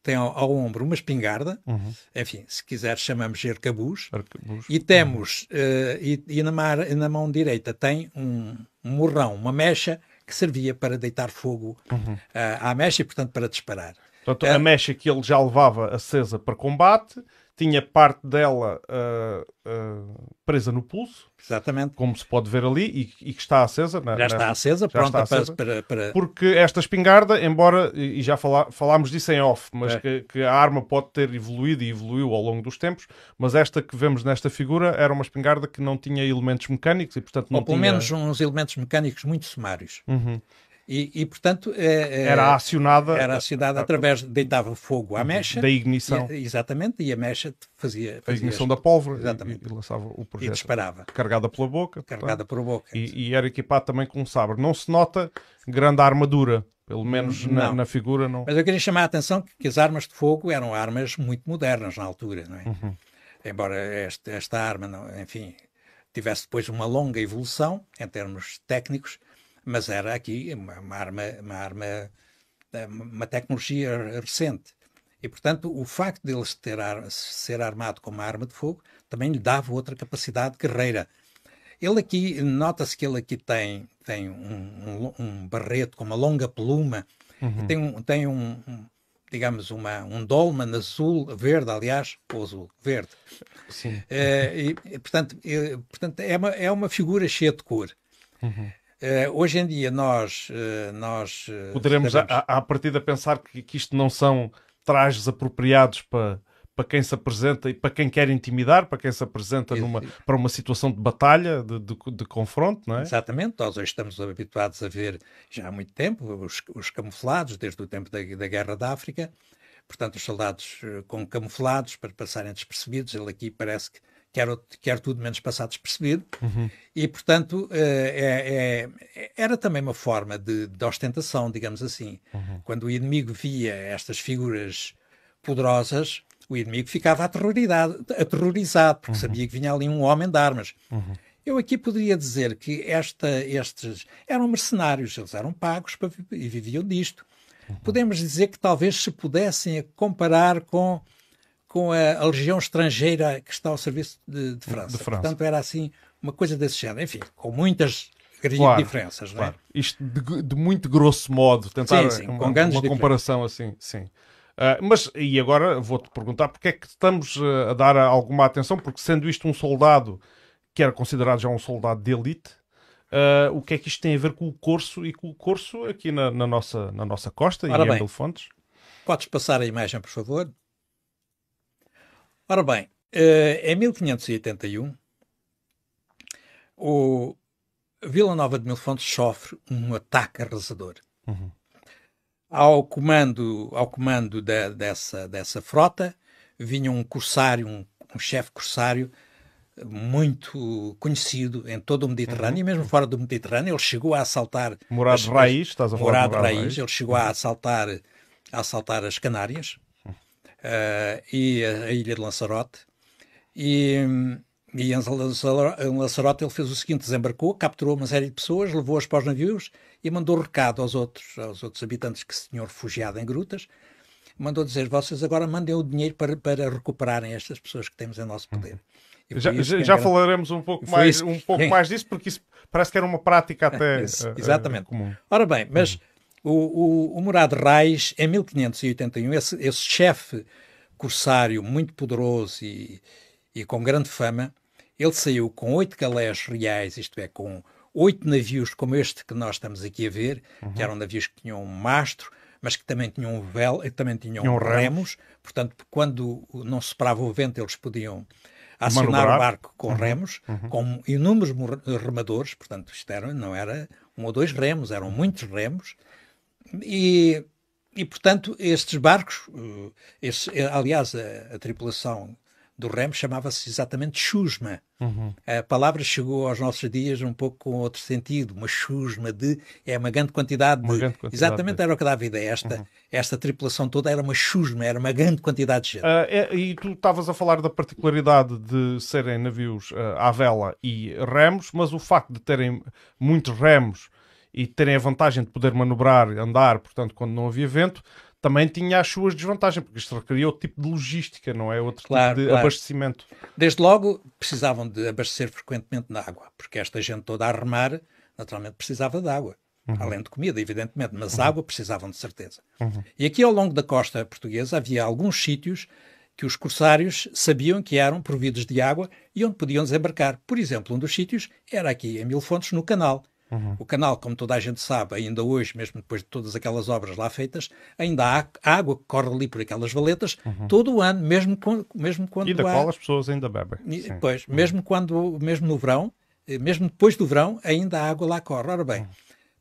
tem ao, ao, ombro uma espingarda, uhum. enfim, se quiser chamamos de arcabuz, arcabuz. e temos, uhum. uh, e, e na, mar, na, mão direita tem um, um, morrão, uma mecha, que servia para deitar fogo uhum. uh, à mecha e, portanto, para disparar. Portanto, uh, a mecha que ele já levava acesa para combate tinha parte dela uh, uh, presa no pulso. Exatamente. Como se pode ver ali, e, e que está acesa. Na, né, já né, está acesa, já pronta está acesa, para, para, Porque esta espingarda, embora, e já falá, falámos disso em off, mas é. que, que, a arma pode ter evoluído e evoluiu ao longo dos tempos, mas esta que vemos nesta figura era uma espingarda que não tinha elementos mecânicos e, portanto, não Ou pelo tinha... menos uns elementos mecânicos muito sumários. Uhum. E, e portanto. É, é, era acionada. Era acionada através. deitava fogo à mecha. Da ignição. E, exatamente, e a mecha fazia. fazia a ignição da pólvora. Exatamente. E, e, lançava o projeto. E disparava. Carregada pela boca. Carregada portanto, pela boca. E, era equipado também com um sabre. Não se nota grande armadura. Pelo menos na, na, figura não. Mas eu queria chamar a atenção que, que, as armas de fogo eram armas muito modernas na altura, não é? Uhum. Embora esta, esta arma, não, enfim, tivesse depois uma longa evolução em termos técnicos, mas era aqui uma, uma arma, uma arma, eh, uma tecnologia recente. E, portanto, o facto de ter ar, ser armado com uma arma de fogo também lhe dava outra capacidade guerreira. Ele aqui, nota-se que ele aqui tem, tem um, um, um barreto com uma longa pluma, uhum. tem, um, tem um, um, digamos, uma, um dolman azul, verde, aliás, ou azul, verde. Sim. É, e, portanto, é, portanto é, uma, é uma figura cheia de cor. Uhum. Eh, hoje em dia nós... Eh, nós eh, Poderemos, a à, à partida, pensar que, que isto não são trajes apropriados para para quem se apresenta e para quem quer intimidar, para quem se apresenta numa, para uma situação de batalha, de, de, de, confronto, não é? Exatamente, nós hoje estamos habituados a ver já há muito tempo os, os camuflados, desde o tempo da, da, Guerra da África, portanto, os soldados com camuflados para passarem despercebidos, ele aqui parece que quer, tudo menos passar despercebido, uhum. e portanto eh, é, é, era também uma forma de, de ostentação, digamos assim. Uhum. Quando o inimigo via estas figuras poderosas, o inimigo ficava aterrorizado, aterrorizado porque uhum. sabia que vinha ali um homem de armas. Uhum. Eu aqui poderia dizer que esta, estes eram mercenários, eles eram pagos para, e viviam disto. Uhum. Podemos dizer que talvez se pudessem comparar com com a, a legião estrangeira que está ao serviço de, de, França. de, França. Portanto, era assim uma coisa desse género. Enfim, com muitas claro, diferenças. É? Claro. É? Isto de, de, muito grosso modo, tentar sim, sim, uma, com uma comparação assim, sim. Uh, mas, e agora vou-te perguntar porque é que estamos ah, a dar alguma atenção, porque sendo isto um soldado que era considerado já um soldado de elite, uh, o que é que isto tem a ver com o curso e com o curso aqui na, na nossa, na nossa costa, Ora em Abel Fontes? Podes passar a imagem, por favor? Ora bem, eh, em 1581, o Vila Nova de Mil Fontes sofre um ataque arrasador. Uhum. Ao comando, ao comando de, dessa, dessa frota vinha um corsário, um, um chefe corsário muito conhecido em todo o Mediterrâneo, uhum. e mesmo fora do Mediterrâneo, ele chegou a assaltar... Morado as, Raiz, estás a falar Morado, Morado Raiz, Raiz, ele chegou a uhum. assaltar, a assaltar as Canárias, uh, e a, a, ilha de Lanzarote. E, hum, e em Lanzarote ele fez o seguinte: desembarcou, capturou uma série de pessoas, levou-as para os navios e mandou recado aos outros, aos outros habitantes que se tinham refugiado em grutas. Mandou dizer: vocês agora mandem o dinheiro para, para recuperarem estas pessoas que temos em nosso poder. Uhum. Já, já, já falaremos um pouco, mais, um pouco mais disso, porque isso parece que era uma prática até. Isso, eh, eh, exatamente. Uh, comum. Ora bem, mas. Uhum. O, o, o Murad Reis, em 1581, esse, esse chefe corsário muito poderoso e, e com grande fama, ele saiu com oito galés reais, isto é, com oito navios como este que nós estamos aqui a ver, uhum. que eram navios que tinham um mastro, mas que também tinham vel, eh, também tinham um remos. portanto, quando não soprava o vento, eles podiam acionar o barco com uhum. remos, uhum. com inúmeros remadores, portanto, isto era, não era um ou dois remos, eram muitos remos, e, e portanto, estes barcos, eh, esse, eh, aliás, a, a tripulação do remo chamava-se exatamente chusma. Uhum. A palavra chegou aos nossos dias um pouco com outro sentido, uma chusma de é uma grande quantidade uma Grande quantidade exatamente de... era o que dava vida. Esta, uhum. esta tripulação toda era uma chusma, era uma grande quantidade de gente. Uh, é, e tu estavas a falar da particularidade de serem navios uh, à vela e remos, mas o facto de terem muitos remos e terem a vantagem de poder manobrar, andar, portanto, quando não havia vento, também tinha as suas desvantagens, porque isto requeria outro tipo de logística, não é? Outro tipo claro, tipo de claro. abastecimento. Desde logo, precisavam de abastecer frequentemente na água, porque esta gente toda a remar, naturalmente, precisava de água. Uhum. Além de comida, evidentemente, mas uhum. água precisavam de certeza. Uhum. E aqui ao longo da costa portuguesa havia alguns sítios que os corsários sabiam que eram providos de água e onde podiam desembarcar. Por exemplo, um dos sítios era aqui, em Mil Fontes, no canal, Uhum. O canal, como toda a gente sabe, ainda hoje, mesmo depois de todas aquelas obras lá feitas, ainda há água que corre ali por aquelas valetas uhum. todo o ano, mesmo, com, mesmo quando. E da há... qual as pessoas ainda bebem. E, pois, uhum. mesmo, quando, mesmo no verão, eh, mesmo depois do verão, ainda a água lá corre. Ora bem, uhum.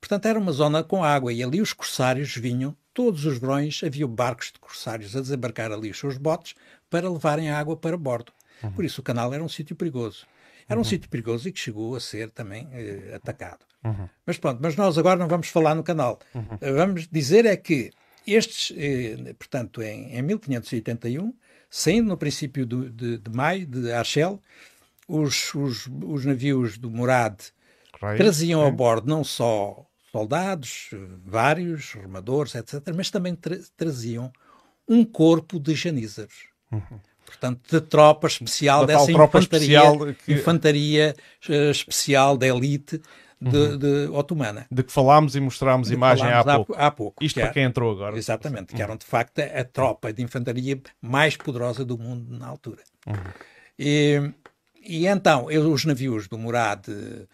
portanto era uma zona com água e ali os corsários vinham, todos os verões havia barcos de corsários a desembarcar ali os seus botes para levarem a água para bordo. Uhum. Por isso o canal era um sítio perigoso. Era um uhum. sítio perigoso e que chegou a ser também eh, atacado. Uhum. Mas pronto, mas nós agora não vamos falar no canal. Uhum. Eh, vamos dizer é que estes, eh, portanto, em, em, 1581, saindo no princípio do, de, de, maio de Archel, os, os, os navios do Murad traziam a bordo não só soldados, vários remadores, etc., mas também tra traziam um corpo de janízaros. Uhum portanto, de tropa especial, da dessa infantaria, especial que... infantaria eh, especial da elite de, uhum. de, otomana. De que falámos e mostrámos de imagem há, há, pouco. há, pouco. Isto para era, é quem entrou agora. Exatamente, que uhum. eram de facto a tropa de infantaria mais poderosa do mundo na altura. Uhum. E, e, então, eu, os navios do Murad eh,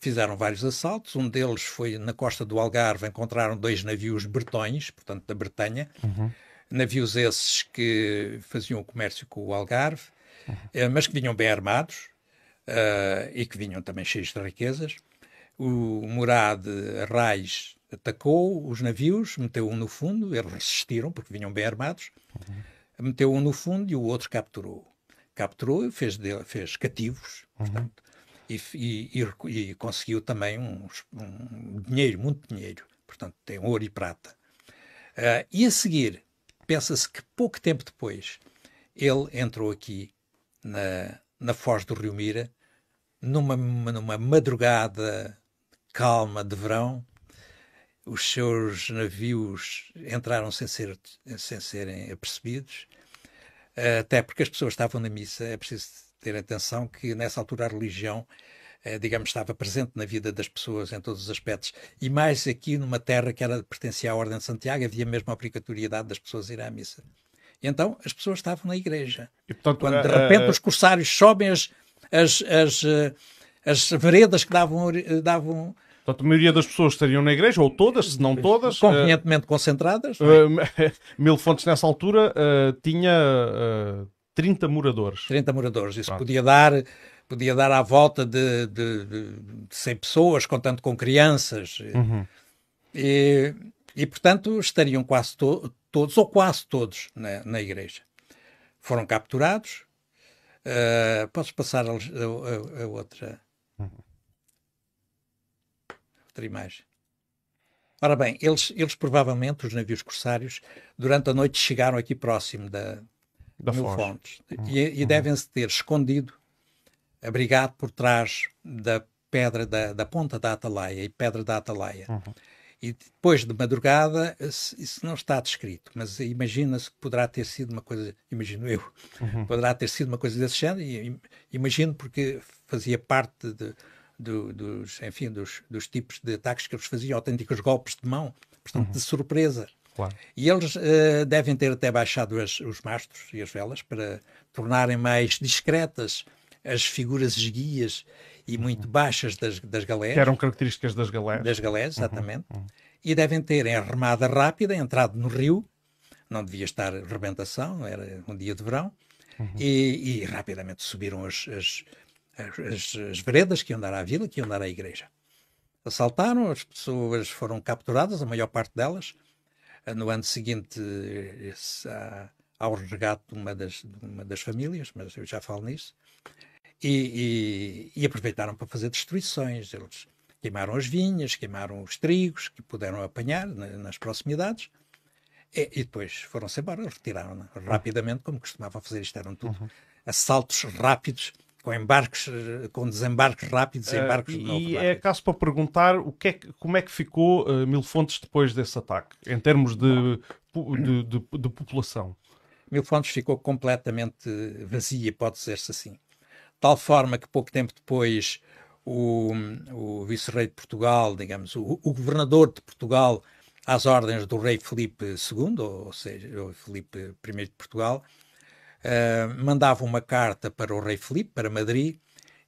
fizeram vários assaltos. Um deles foi na costa do Algarve, encontraram dois navios bretões, portanto da Bretanha. Uhum navios esses que faziam o comércio com o Algarve, uhum. eh, mas que vinham bem armados uh, e que vinham também cheios de riquezas. O Murad Reis atacou os navios, meteu um no fundo, eles resistiram porque vinham bem armados, uhum. meteu um no fundo e o outro capturou. Capturou, fez, fez cativos, uhum. portanto, e, e, e, e, conseguiu também um dinheiro, muito dinheiro, portanto, tem ouro e prata. Uh, e a seguir, pensa-se que pouco tempo depois ele entrou aqui na, na foz do Rio Mira, numa, numa madrugada calma de verão. Os seus navios entraram sem, ser, sem serem apercebidos, até porque as pessoas estavam na missa. É preciso ter atenção que nessa altura a religião eh, digamos, estava presente na vida das pessoas em todos os aspectos. E mais aqui, numa terra que era pertencia à Ordem de Santiago, havia mesmo a obrigatoriedade das pessoas ir à missa. E então as pessoas estavam na igreja. E, portanto, Quando de eh, repente eh, os corsários sobem as, as, as, as veredas que davam, davam Portanto, a maioria das pessoas estariam na igreja, ou todas, se não todas. Convenientemente uh, concentradas. Uh, Mil Fontes, nessa altura, uh, tinha uh, 30 moradores. 30 moradores. Isso Pronto. podia dar podia dar à volta de, de, de 100 pessoas, contando com crianças. Uhum. E, e, portanto, estariam quase to todos, ou quase todos, na, né, na igreja. Foram capturados. Uh, posso passar a, a, a outra, outra imagem. Ora bem, eles, eles provavelmente, os navios corsários, durante a noite chegaram aqui próximo da, da Fontes. E, uhum. e devem-se ter escondido abrigado por trás da pedra da, da ponta da Atalaia e pedra da Atalaia. Uhum. E depois de madrugada, isso não está descrito, mas imagina-se que poderá ter sido uma coisa, imagino eu, uhum. poderá ter sido uma coisa desse género, e, imagino porque fazia parte de, dos, enfim, dos, dos, tipos de ataques que eles faziam, autênticos golpes de mão, portanto, uhum. de surpresa. Claro. E eles uh, devem ter até baixado as, os mastros e as velas para tornarem mais discretas as figuras esguias e muito uhum. baixas das, das galés. Que eram características das galés. Das galés, uhum, exatamente. Uhum, uhum. E devem ter em remada rápida, entrado no rio, não devia estar rebentação, era um dia de verão, uhum. e, e, rapidamente subiram as, as, as, as, veredas que iam dar à vila, que iam dar à igreja. Assaltaram, as pessoas foram capturadas, a maior parte delas. No ano seguinte, eh, esse, ao ah, resgate de uma das, uma das famílias, mas eu já falo nisso e, e, e aproveitaram para fazer destruições. Eles queimaram as vinhas, queimaram os trigos que puderam apanhar nas proximidades. E, e depois foram-se embora, retiraram rapidamente, como costumava fazer isto, eram tudo uhum. assaltos rápidos, com embarques, com desembarques rápidos, eh, embarques uh, E é caso para perguntar o que é, como é que ficou uh, Mil Fontes depois desse ataque, em termos de, de, de, de população? Mil Fontes ficou completamente vazia, pode dizer-se assim tal forma que pouco tempo depois o, o vice-rei de Portugal, digamos, o, o, governador de Portugal, às ordens do rei Felipe II, ou seja, o Felipe I de Portugal, uh, mandava uma carta para o rei Felipe, para Madrid,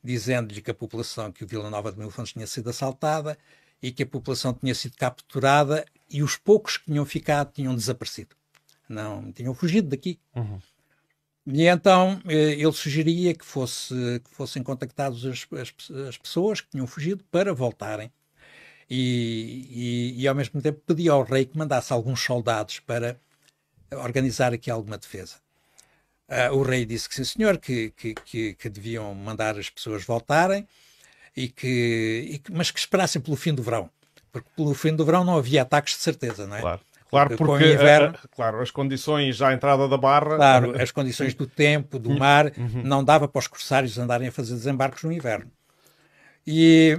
dizendo-lhe que a população, que o Vila Nova de Mil tinha sido assaltada e que a população tinha sido capturada e os poucos que tinham ficado tinham desaparecido. Não, tinham fugido daqui. Uhum. E então eh, ele sugeria que, fosse, que fossem contactados as, as, as, pessoas que tinham fugido para voltarem. E, e, e, ao mesmo tempo pedia ao rei que mandasse alguns soldados para organizar aqui alguma defesa. Uh, o rei disse que sim, senhor, que, que, que, que deviam mandar as pessoas voltarem, e que, e que, mas que esperassem pelo fim do verão, porque pelo fim do verão não havia ataques de certeza, não é? Claro. Claro, porque inverno, eh, eh, claro, as condições à entrada da barra. Claro, eh, as condições do tempo, do mar, uhum. uhum. não dava para os corsários andarem a fazer desembarques no inverno. E,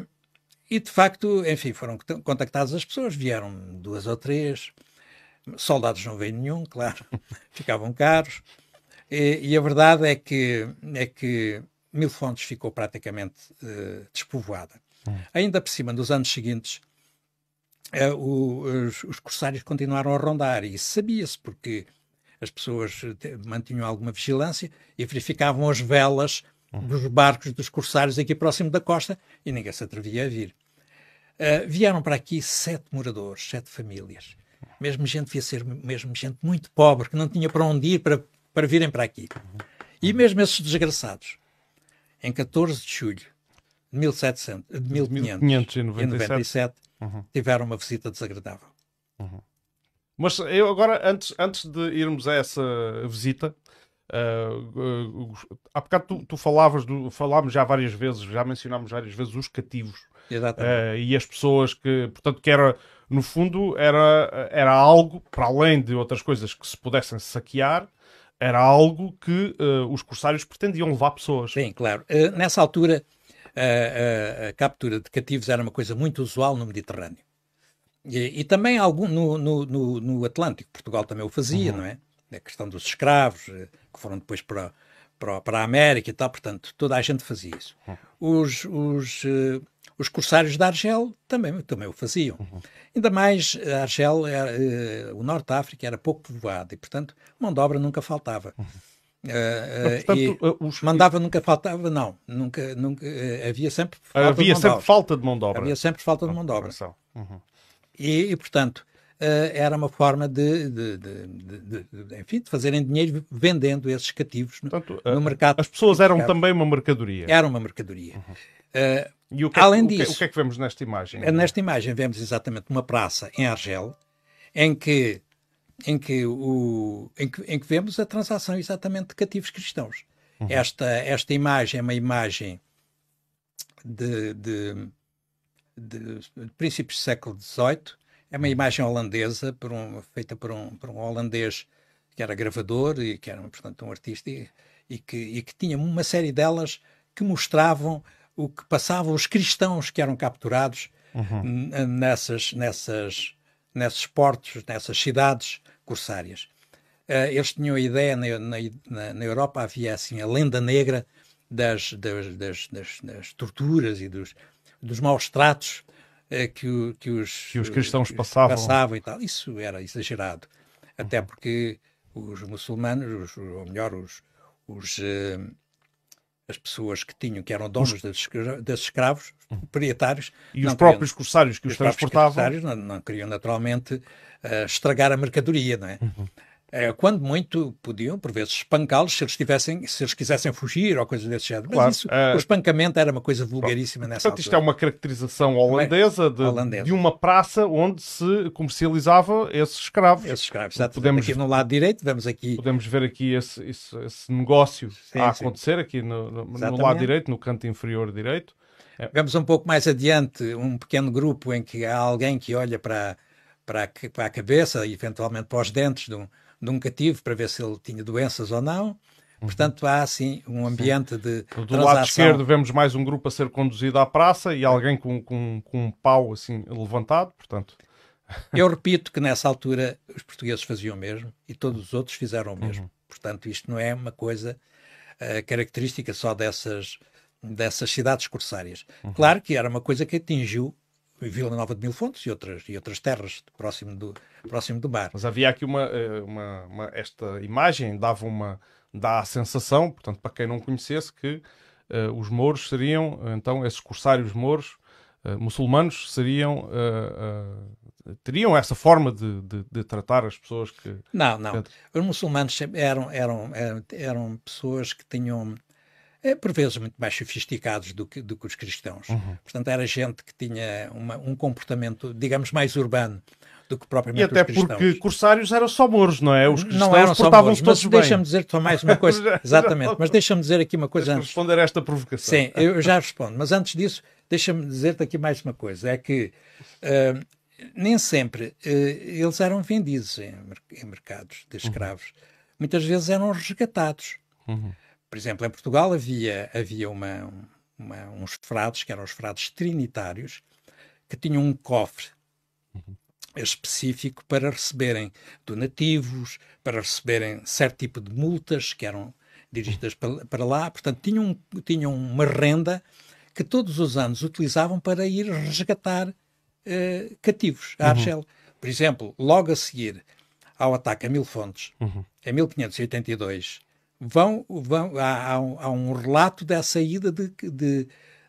e de facto, enfim, foram contactadas as pessoas, vieram duas ou três. Soldados não veio nenhum, claro, ficavam caros. E, e, a verdade é que, é que Mil Fontes ficou praticamente uh, despovoada. Uhum. Ainda por cima, nos anos seguintes, uh, o, os, os, corsários continuaram a rondar e sabia-se porque as pessoas eh, mantinham alguma vigilância e verificavam as velas uhum. dos barcos dos corsários aqui próximo da costa e ninguém se atrevia a vir. Uh, vieram para aqui sete moradores, sete famílias. Mesmo gente via ser mesmo gente muito pobre, que não tinha para onde ir para, para virem para aqui. E uhum. mesmo esses desgraçados, em 14 de julho de, 1700, de 1597 uhum. tiveram uma visita desagradável. Uhum. Mas eu agora, antes, antes de irmos a essa visita, uh, uh, há bocado tu, tu, falavas, do, falámos já várias vezes, já mencionámos várias vezes os cativos uh, e as pessoas que, portanto, que era, no fundo, era, era algo, para além de outras coisas que se pudessem saquear, era algo que eh, os corsários pretendiam levar pessoas. Sim, claro. Eh, nessa altura, a, a, a captura de cativos era uma coisa muito usual no Mediterrâneo. E, e também algum, no, no, no, no, Atlântico, Portugal também o fazia, uhum. não é? A questão dos escravos, eh, que foram depois para, para, para a América e tal, portanto, toda a gente fazia isso. Uhum. Os, os, eh, os corsários da Argel também, também o faziam. Uhum. Ainda mais a eh, Argel, era, o Norte da África era pouco povoado e, portanto, mão de obra nunca faltava. Uhum. Ah, ah, portanto, eh, os... Mandava nunca faltava, não. Nunca, nunca, eh, havia sempre falta havia de mão sempre de falta de mão de obra. Havia sempre falta de mão de obra. Uhum. E, e, portanto, eh, era uma forma de, de, de, de, enfim, de fazerem dinheiro vendendo esses cativos Portanto, no, no, mercado. As pessoas eram também uma mercadoria. Era uma mercadoria. Uhum. e o que, é, além o disso, que, o que é, é que vemos nesta imagem? Nesta imagem vemos exatamente uma praça em Argel, em que em que, o, em que, em que vemos a transação exatamente de cativos cristãos. Uhum. Esta, esta imagem é uma imagem de, de, de, de princípios do século XVIII, é uma uhum. imagem holandesa, por um, feita por um, por um holandês que era gravador e que era, portanto, um artista e, e, que, e que tinha uma série delas que mostravam o que passavam os cristãos que eram capturados uhum. nessas, nessas, nesses portos, nessas cidades corsárias. Uh, eh, eles tinham a ideia, na, na, na, Europa havia assim a lenda negra das, das, das, das, das torturas e dos, dos maus tratos uh, que, o, que, os, que os cristãos eh, passavam. passavam. e tal. Isso era exagerado, até uhum. porque os muçulmanos, os, ou melhor, os, os, as pessoas que tinham, que eram donos os... desses, desses escravos, hum. proprietários. E os próprios queriam, corsários que os, os transportavam. Não, não, queriam naturalmente uh, estragar a mercadoria, não é? Uhum. Eh, quando muito podiam, por vezes, espancá-los se eles se eles quisessem fugir ou coisas desse género. Claro. Mas isso, uh, o espancamento era uma coisa vulgaríssima nessa portanto, altura. Isto é uma caracterização é holandesa de, holandesa de, uma praça onde se comercializava esses escravos. Esses escravos, Podemos, aqui no lado direito, vemos aqui. Podemos ver aqui esse, esse, esse negócio sim, a acontecer sim. aqui no, no, no lado direito, no canto inferior direito. É. Vemos um pouco mais adiante um pequeno grupo em que há alguém que olha para, para, para a cabeça e eventualmente para os dentes de um, nunca tive para ver se ele tinha doenças ou não. Portanto, há assim um ambiente Sim. de. Do transação. lado esquerdo, vemos mais um grupo a ser conduzido à praça e alguém com, com, com um pau assim levantado. Portanto, eu repito que nessa altura os portugueses faziam o mesmo e todos os outros fizeram o mesmo. Uhum. Portanto, isto não é uma coisa uh, característica só dessas, dessas cidades corsárias. Uhum. Claro que era uma coisa que atingiu Vila Nova de Mil Fontes e outras, e outras terras próximo do, próximo do mar. Mas havia aqui uma, eh, uma, uma esta imagem dava uma dá a sensação, portanto, para quem não conhecesse, que uh, os mouros seriam, então, esses corsários mouros uh, muçulmanos seriam teriam essa forma de, de, de, tratar as pessoas que. Não, não. Os muçulmanos eram, eram, eram pessoas que tinham é, por vezes muito mais sofisticados do que, do que os cristãos. Uhum. Portanto, era gente que tinha uma, um comportamento, digamos, mais urbano do que propriamente os cristãos. E até porque corsários eram só mouros, não é? Os cristãos não eram só se mas deixa-me dizer só mais uma coisa. Exatamente. Mas deixa-me dizer aqui uma coisa antes. responder a esta provocação. Sim, eu já respondo. Mas antes disso, deixa-me dizer-te aqui mais uma coisa. É que uh, nem sempre uh, eles eram vendidos em, em mercados de uhum. escravos. Uhum. Muitas vezes eram resgatados. Uhum. Por exemplo, em Portugal havia, havia uma, uma, uns frades, que eram os frades trinitários, que tinham um cofre uhum. específico para receberem donativos, para receberem certo tipo de multas que eram dirigidas para, para lá. Portanto, tinham, tinham uma renda que todos os anos utilizavam para ir resgatar uh, cativos à uhum. Argel. Por exemplo, logo a seguir ao ataque a Mil Fontes, uhum. em 1582, vão, vão há, há um relato dessa ida de, de,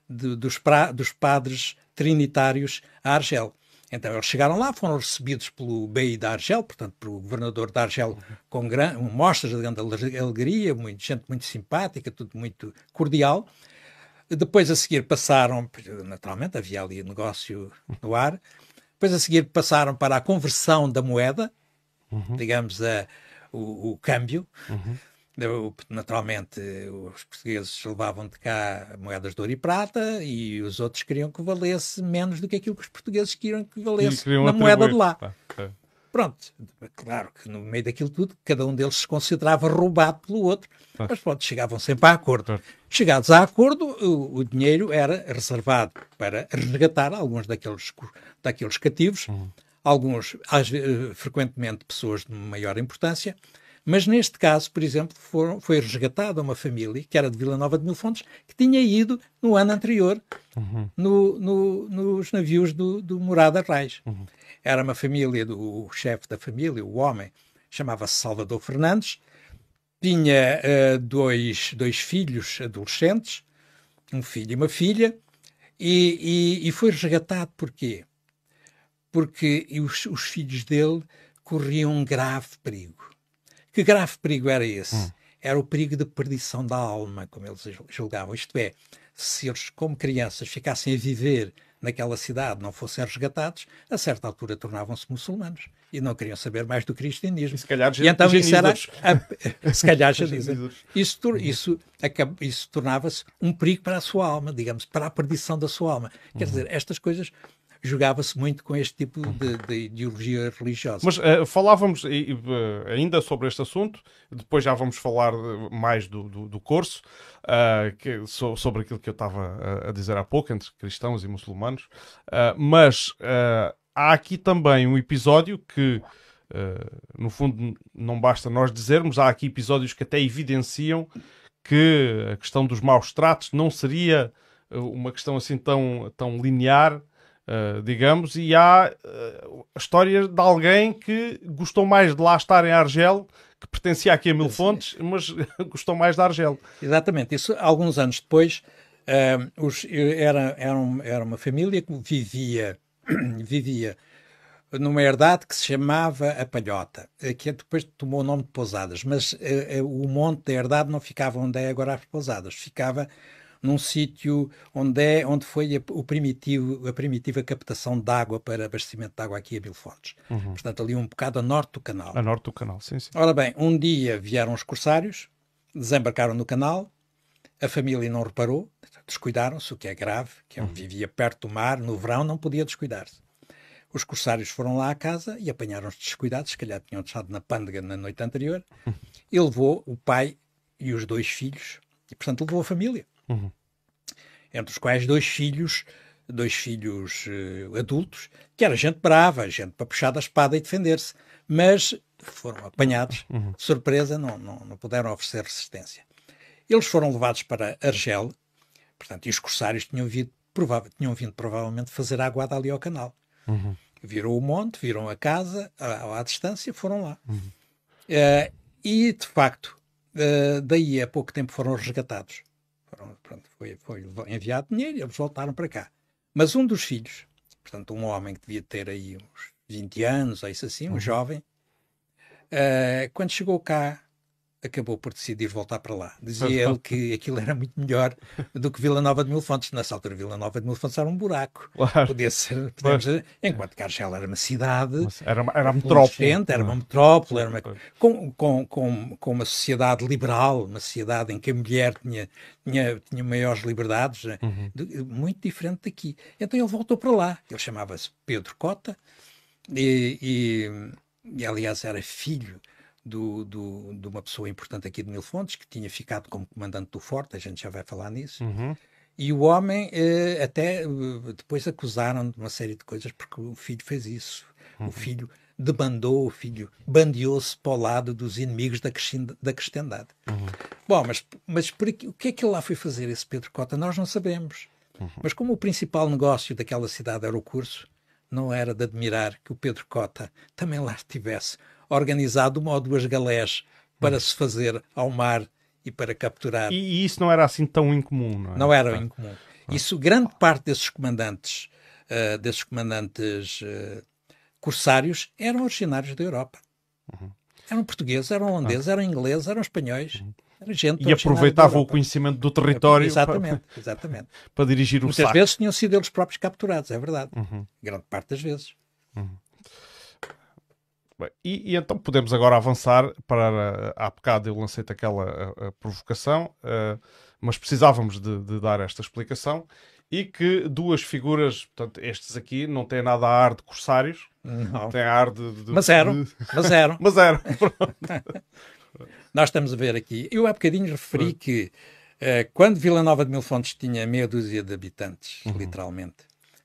de dos, pra, dos padres trinitários a Argel. Então eles chegaram lá, foram recebidos pelo BI da Argel, portanto, pelo governador da Argel, com gran, mostras de grande alegria, muito, gente muito simpática, tudo muito cordial. Depois a seguir passaram, naturalmente havia ali negócio no ar, depois a seguir passaram para a conversão da moeda, uhum. digamos, a, o, o câmbio. Uhum. Naturalmente, eh, os portugueses levavam de cá moedas de ouro e prata e os outros queriam que valesse menos do que aquilo que os portugueses queriam que valesse queriam na moeda de lá. okay. Pronto, claro que no meio daquilo tudo, cada um deles se considerava roubado pelo outro, mas pronto, chegavam sempre a acordo. Chegados a acordo, o, o, dinheiro era reservado para resgatar alguns daqueles, daqueles cativos, uhum. alguns, às, eh, frequentemente, pessoas de maior importância, mas neste caso, por exemplo, foram, foi resgatada uma família, que era de Vila Nova de Mil Fontes, que tinha ido no ano anterior uhum. no, no, nos navios do, do Morada Reis. Uhum. Era uma família, do, o chefe da família, o homem, chamava-se Salvador Fernandes, tinha uh, dois, dois filhos adolescentes, um filho e uma filha, e, e, e foi resgatado porquê? Porque os, os filhos dele corriam um grave perigo. Que grave perigo era esse? Hum. Era o perigo de perdição da alma, como eles julgavam. Isto é, se eles, como crianças, ficassem a viver naquela cidade, não fossem resgatados, a certa altura tornavam-se muçulmanos e não queriam saber mais do cristianismo. E se calhar, e então isso era a, se calhar já dizem. Isso, uhum. isso, isso tornava-se um perigo para a sua alma, digamos, para a perdição da sua alma. Quer uhum. dizer, estas coisas jogava-se muito com este tipo de, de ideologia religiosa. Mas uh, falávamos eh, ainda sobre este assunto, depois já vamos falar mais do, do, do curso, uh, que, sobre aquilo que eu estava a, dizer há pouco, entre cristãos e muçulmanos, uh, mas há aqui também um episódio que. no fundo, não basta nós dizermos, há aqui episódios que até evidenciam que a questão dos maus tratos não seria uma questão assim tão, tão linear Uh, digamos, e há uh, histórias de alguém que gostou mais de lá estar em Argel, que pertencia aqui a Mil Fontes, é. mas gostou mais de Argel. Exatamente, isso alguns anos depois, uh, os, era, era, um, era, uma família que vivia, vivia numa herdade que se chamava a Palhota, que é depois tomou o nome de Pousadas, mas o monte da herdade não ficava onde é agora as Pousadas, ficava num sítio onde é, onde foi a, o primitivo, a primitiva captação de água para abastecimento de água aqui a Bilfontes. Uhum. Portanto, ali um bocado a norte do canal. A norte do canal, sim, sim. Ora bem, um dia vieram os corsários, desembarcaram no canal, a família não reparou, descuidaram-se, o que é grave, que é uhum. vivia perto do mar, no verão não podia descuidar-se. Os corsários foram lá à casa e apanharam-os descuidados, se calhar tinham deixado na pândega na noite anterior, uhum. e levou o pai e os dois filhos, e portanto levou a família uhum. entre os quais dois filhos, dois filhos uh, adultos, que era gente brava, gente para puxar da espada e defender-se, mas foram apanhados, uhum. de surpresa, não, não, não puderam oferecer resistência. Eles foram levados para Argel, portanto, e os corsários tinham vindo, prova tinham vindo provavelmente fazer a dali ali ao canal. Uhum. Viram o monte, viram a casa, à, à distância, foram lá. Uhum. Uh, e, de facto, uh, daí a pouco tempo foram resgatados. Foram, pronto, foi, foi enviado dinheiro e eles voltaram para cá. Mas um dos filhos, portanto, um homem que devia ter aí uns 20 anos, ou isso assim, um uhum. jovem, uh, quando chegou cá, acabou por decidir voltar para lá. Dizia ele que aquilo era muito melhor do que Vila Nova de Mil Fontes. Nessa altura, Vila Nova de Mil Fontes era um buraco. Claro. Podia ser, podemos, claro. enquanto era uma cidade, era uma, era uma metrópole, era uma metrópole, era uma, com, com, com, com uma sociedade liberal, uma sociedade em que a mulher tinha, tinha, tinha maiores liberdades, né? uhum. muito diferente daqui. Então ele voltou para lá. Ele chamava-se Pedro Cota e, e, e aliás, era filho do, do, de uma pessoa importante aqui de Mil Fontes, que tinha ficado como comandante do forte, a gente já vai falar nisso. Uhum. E o homem eh, até eh, depois acusaram de uma série de coisas porque o filho fez isso. Uhum. O filho debandou, o filho bandeou-se para o lado dos inimigos da, da cristandade. Uhum. Bom, mas, mas aqui, o que é que ele lá foi fazer, esse Pedro Cota? Nós não sabemos. Uhum. Mas como o principal negócio daquela cidade era o curso, não era de admirar que o Pedro Cota também lá estivesse organizado uma ou duas galés para hum. se fazer ao mar e para capturar. E, isso não era assim tão incomum, não é? Não era ah. incomum. Ah. Isso, grande parte desses comandantes, uh, desses comandantes uh, corsários, eram originários da Europa. Uhum. Eram portugueses, eram holandeses, eram ingleses, eram espanhóis. Uhum. gente e aproveitavam o conhecimento do território. Exatamente, para... exatamente. para dirigir o Muitas saco. vezes tinham sido eles próprios capturados, é verdade. Uhum. Grande parte das vezes. Uhum e, e, então podemos agora avançar para. Há bocado eu lancei-te aquela a, a provocação, uh, mas precisávamos de, de, dar esta explicação. E que duas figuras, portanto, estes aqui não têm nada a ar de corsários, não. têm a ar de. de, mas eram, mas eram. mas eram, Nós estamos a ver aqui. Eu há bocadinho referi hum. que uh, quando Vila Nova de Mil Fontes tinha meia dúzia de habitantes, uhum. literalmente,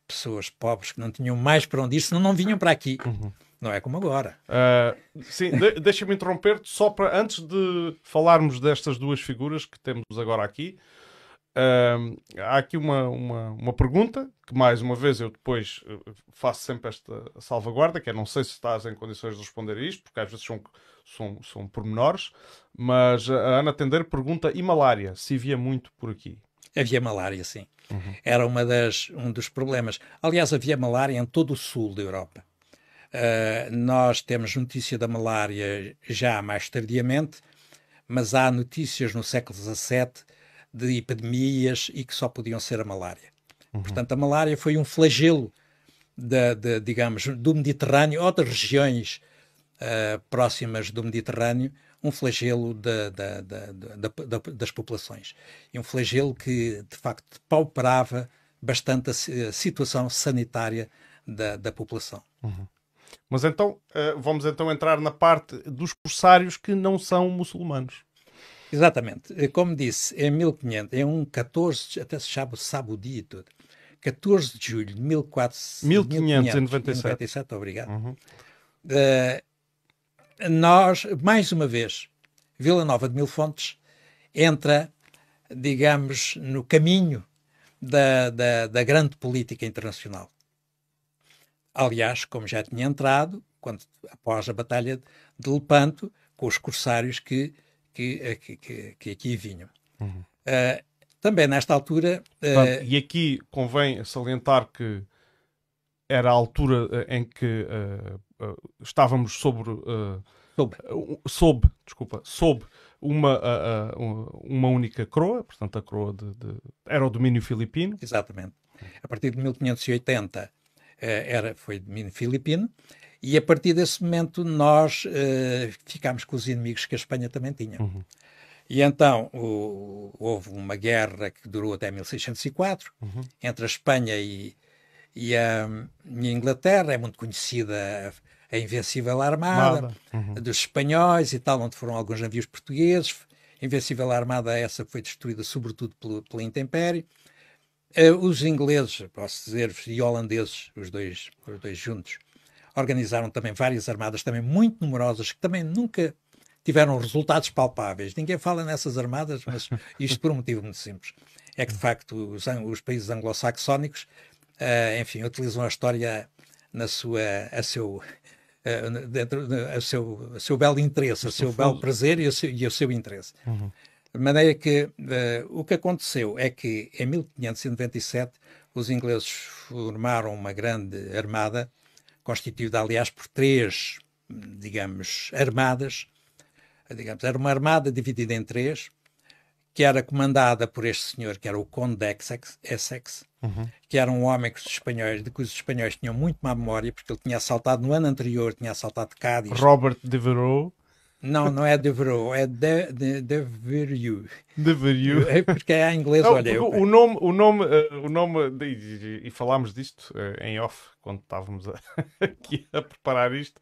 pessoas pobres que não tinham mais para onde ir, senão não vinham para aqui. Uhum não é como agora. Uh, sim, de, deixa-me interromper só para antes de falarmos destas duas figuras que temos agora aqui. Uh, há aqui uma, uma, uma, pergunta que, mais uma vez, eu depois ah, faço sempre esta salvaguarda, que é não sei se estás em condições de responder a isto, porque às vezes são, são, são pormenores, mas a Ana Tender pergunta e malária, se via muito por aqui? Havia malária, sim. Uhum. Era uma das, um dos problemas. Aliás, havia malária em todo o sul da Europa. Uh, nós temos notícia da malária já mais tardiamente, mas há notícias no século XVII de epidemias e que só podiam ser a malária. Uhum. Portanto, a malária foi um flagelo, de, de, digamos, do Mediterrâneo ou das regiões uh, próximas do Mediterrâneo, um flagelo de, das populações. E um flagelo que, de facto, pauperava bastante a, a situação sanitária da, da população. Uhum. Mas então, eh, vamos então entrar na parte dos corsários que não são muçulmanos. Exatamente. Eh, como disse, em 1500, em um 14, até se chama sabe dia todo, 14 de julho de 14, 1597. obrigado. Uhum. Uh, nós, mais uma vez, Vila Nova de Mil Fontes entra, digamos, no caminho da, da, da grande política internacional. Aliás, como já tinha entrado, quando, após a Batalha de Lepanto, com os corsários que, que, eh, que, que, que aqui vinham. Uhum. Uh, também nesta altura. uh... E aqui convém salientar que era a altura em que uh, estávamos sobre. sob. sob, desculpa, sob uma, uma única coroa, portanto a coroa de, de... era o domínio filipino. Exatamente. A partir de 1580 eh, era, foi domínio filipino, e a partir desse momento nós uh, ficámos com os inimigos que a Espanha também tinha. Uhum. E então o, houve uma guerra que durou até 1604 uhum. entre a Espanha e, e a, a Inglaterra. É muito conhecida a, a Invencível Armada uhum. dos espanhóis e tal, onde foram alguns navios portugueses. A Invencível Armada, essa foi destruída sobretudo pelo, pela intempérie. Eh, os ingleses, posso dizer, e holandeses, os dois, os dois juntos, organizaram também várias armadas, também muito numerosas, que também nunca tiveram resultados palpáveis. Ninguém fala nessas armadas, mas isto por um motivo muito simples. É que, de facto, os, os países anglo-saxónicos, uh, enfim, utilizam a história na sua, a seu, uh, dentro, a seu, a seu belo interesse, a seu belo prazer e o seu, seu interesse. Uhum. De maneira que uh, o que aconteceu é que em 1597 os ingleses formaram uma grande armada, constituída aliás por três, digamos, armadas. Digamos, era uma armada dividida em três, que era comandada por este senhor, que era o Conde de Essex, Essex uhum. que era um homem que os espanhóis, de que os espanhóis tinham muito má memória, porque ele tinha assaltado no ano anterior, tinha assaltado Cádiz. Robert Devereux. Não, não é Devereux, é de, de, Devereux. Devereux. É porque é em inglês, não, olha. Eu... O nome, o nome, eh, o nome de, eh, e, falámos disto eh, em off, quando estávamos a, aqui a preparar isto.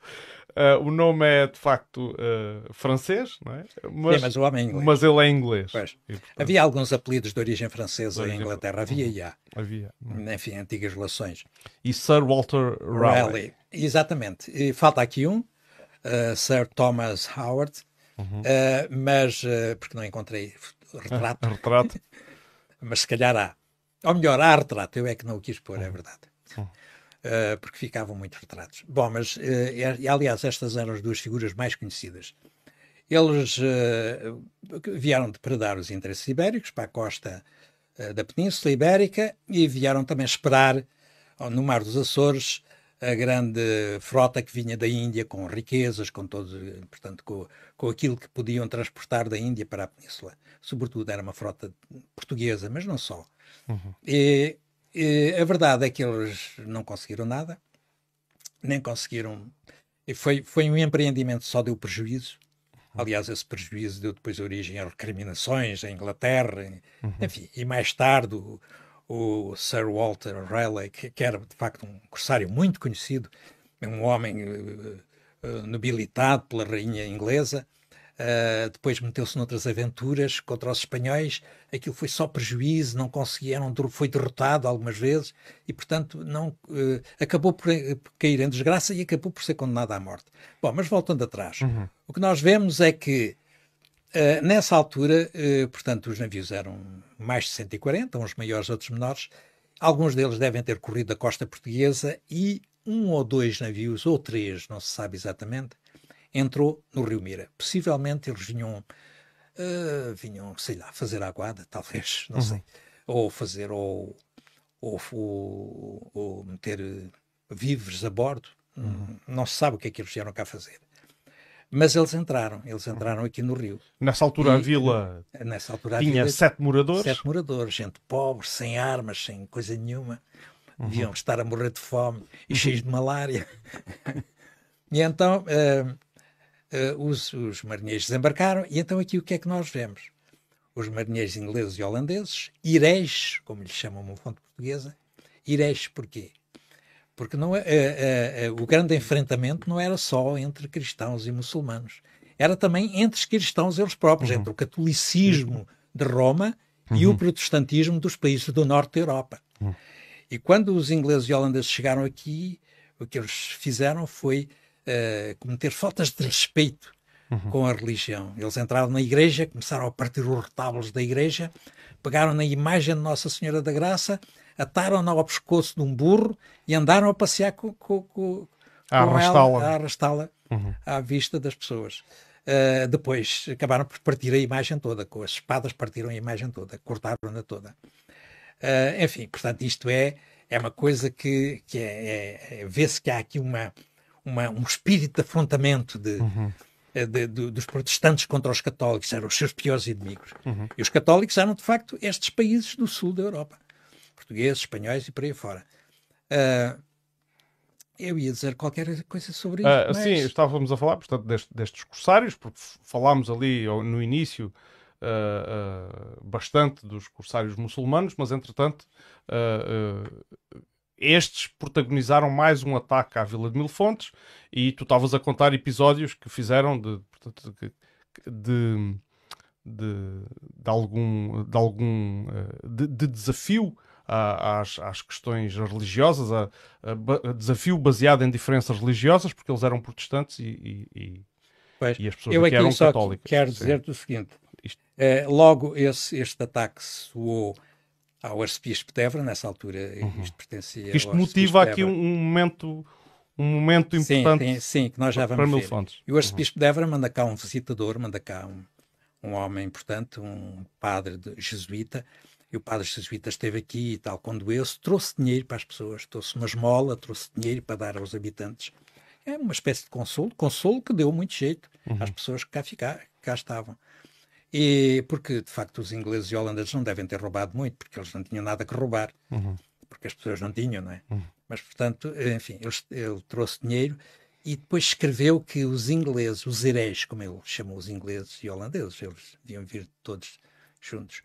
Uh, o nome é, de facto, uh, francês, não é? Mas, Sim, mas o homem é inglês. Mas ele é inglês. E, portanto... Havia alguns apelidos de origem francesa em Inglaterra. Havia e há. Uhum. Havia. É? Enfim, antigas relações. E Sir Walter Raleigh. Raleigh. Exatamente. E falta aqui um eh, Sir Thomas Howard, uhum. uh, mas eh, porque não encontrei retrato. retrato. mas se calhar há. Ou melhor, há retrato, eu é que não o quis pôr, é uhum. é verdade. Uhum. porque ficavam muitos retratos. Bom, mas aliás, estas eram as duas figuras mais conhecidas. Eles vieram depredar os interesses ibéricos para a costa da Península Ibérica e vieram também esperar oh, no Mar dos Açores a grande frota que vinha da Índia com riquezas, com todo, portanto, com, com aquilo que podiam transportar da Índia para a península. Sobretudo era uma frota portuguesa, mas não só. Uhum. E, e, a verdade é que eles não conseguiram nada, nem conseguiram. Foi, foi um empreendimento só deu prejuízo. Uhum. Aliás, esse prejuízo deu depois origem a recriminações em Inglaterra, uhum. enfim, e mais tarde o, o Sir Walter Raleigh, que era de facto um corsário muito conhecido, um homem uh, uh, nobilitado pela rainha inglesa, Uh, depois meteu-se noutras aventuras contra os espanhóis, aquilo foi só prejuízo, não conseguiram, foi derrotado algumas vezes e, portanto, não, uh, acabou por, cair em desgraça e acabou por ser condenado à morte. Bom, mas voltando atrás, uhum. o que nós vemos é que uh, nessa altura, portanto, os navios eram mais de 140, uns maiores, outros menores. Alguns deles devem ter corrido a costa portuguesa e um ou dois navios, ou três, não se sabe exatamente, entrou no Rio Mira. Possivelmente eles vinham, uh, vinham sei lá, fazer a guarda, talvez, não uhum. sei. Ou fazer, ou, ou, ou, ou meter eh, víveres a bordo. Uhum. Não se sabe o que é que eles vieram cá fazer. Mas eles entraram, eles entraram aqui no Rio. Nessa altura e, a vila eh, nessa altura, tinha vila, sete moradores? Sete moradores, gente pobre, sem armas, sem coisa nenhuma. Uhum. Deviam estar a morrer de fome e uhum. cheios de malária. e então uh, uh, os, os marinheiros desembarcaram e então aqui o que é que nós vemos? Os marinheiros ingleses e holandeses, Ireis, como lhes chamam uma fonte portuguesa, Ireis porquê? Porque não é, é, é, é, o grande enfrentamento não era só entre cristãos e muçulmanos. Era também entre os cristãos eles próprios, uhum. entre o catolicismo de Roma uhum. e o uhum. protestantismo dos países do norte da Europa. Uhum. E quando os ingleses e holandeses chegaram aqui, o que eles fizeram foi uh, cometer faltas de respeito Uhum. com a religião. Eles entraram na igreja, começaram a partir os retábulos da igreja, pegaram na imagem de Nossa Senhora da Graça, ataram-na ao pescoço de um burro e andaram a passear com, com, com, a arrastá-la uhum. à vista das pessoas. Uh, depois acabaram por partir a imagem toda, com as espadas partiram a imagem toda, cortaram-na toda. Uh, enfim, portanto, isto é, é uma coisa que, que é, é, é vê-se que há aqui uma, uma, um espírito de afrontamento de, uhum. Eh, de, de, dos protestantes contra os católicos, eram os seus piores inimigos. Uhum. E os católicos eram, de facto, estes países do sul da Europa portugueses, espanhóis e por aí fora. Uh, eu ia dizer qualquer coisa sobre isso. Uh, mas... Sim, estávamos a falar, portanto, deste, destes cursários, porque falámos ali no início uh, bastante dos cursários muçulmanos, mas entretanto estes protagonizaram mais um ataque à Vila de Mil Fontes e tu estavas a contar episódios que fizeram de, de, de, de algum, de, algum de, de desafio às, às, questões religiosas, a, a, desafio baseado em diferenças religiosas, porque eles eram protestantes e, e, pois, e as pessoas eu aqui eram só católicas. Quero dizer-te o seguinte: eh, logo esse, este ataque soou ao arcebispo Tevra, nessa altura uhum. isto pertencia Isto motiva aqui um, momento um momento importante. Sim, tem, sim, que nós já vamos ver. Fontes. E o uhum. arcebispo uhum. de Évora manda cá um visitador, manda cá um, um homem importante, um padre de, jesuíta, e o padre jesuíta esteve aqui e tal, quando esse trouxe dinheiro para as pessoas, trouxe uma esmola, trouxe dinheiro para dar aos habitantes. É uma espécie de consolo, consolo que deu muito jeito uhum. às pessoas que cá, ficar, cá estavam. E porque, de facto, os ingleses e holandeses não devem ter roubado muito, porque eles não tinham nada que roubar, uhum. porque as pessoas não tinham, não é? Uhum. Mas, portanto, enfim, ele, ele trouxe dinheiro e depois escreveu que os ingleses, os heréis, como ele chamou os ingleses e holandeses, eles deviam vir todos juntos,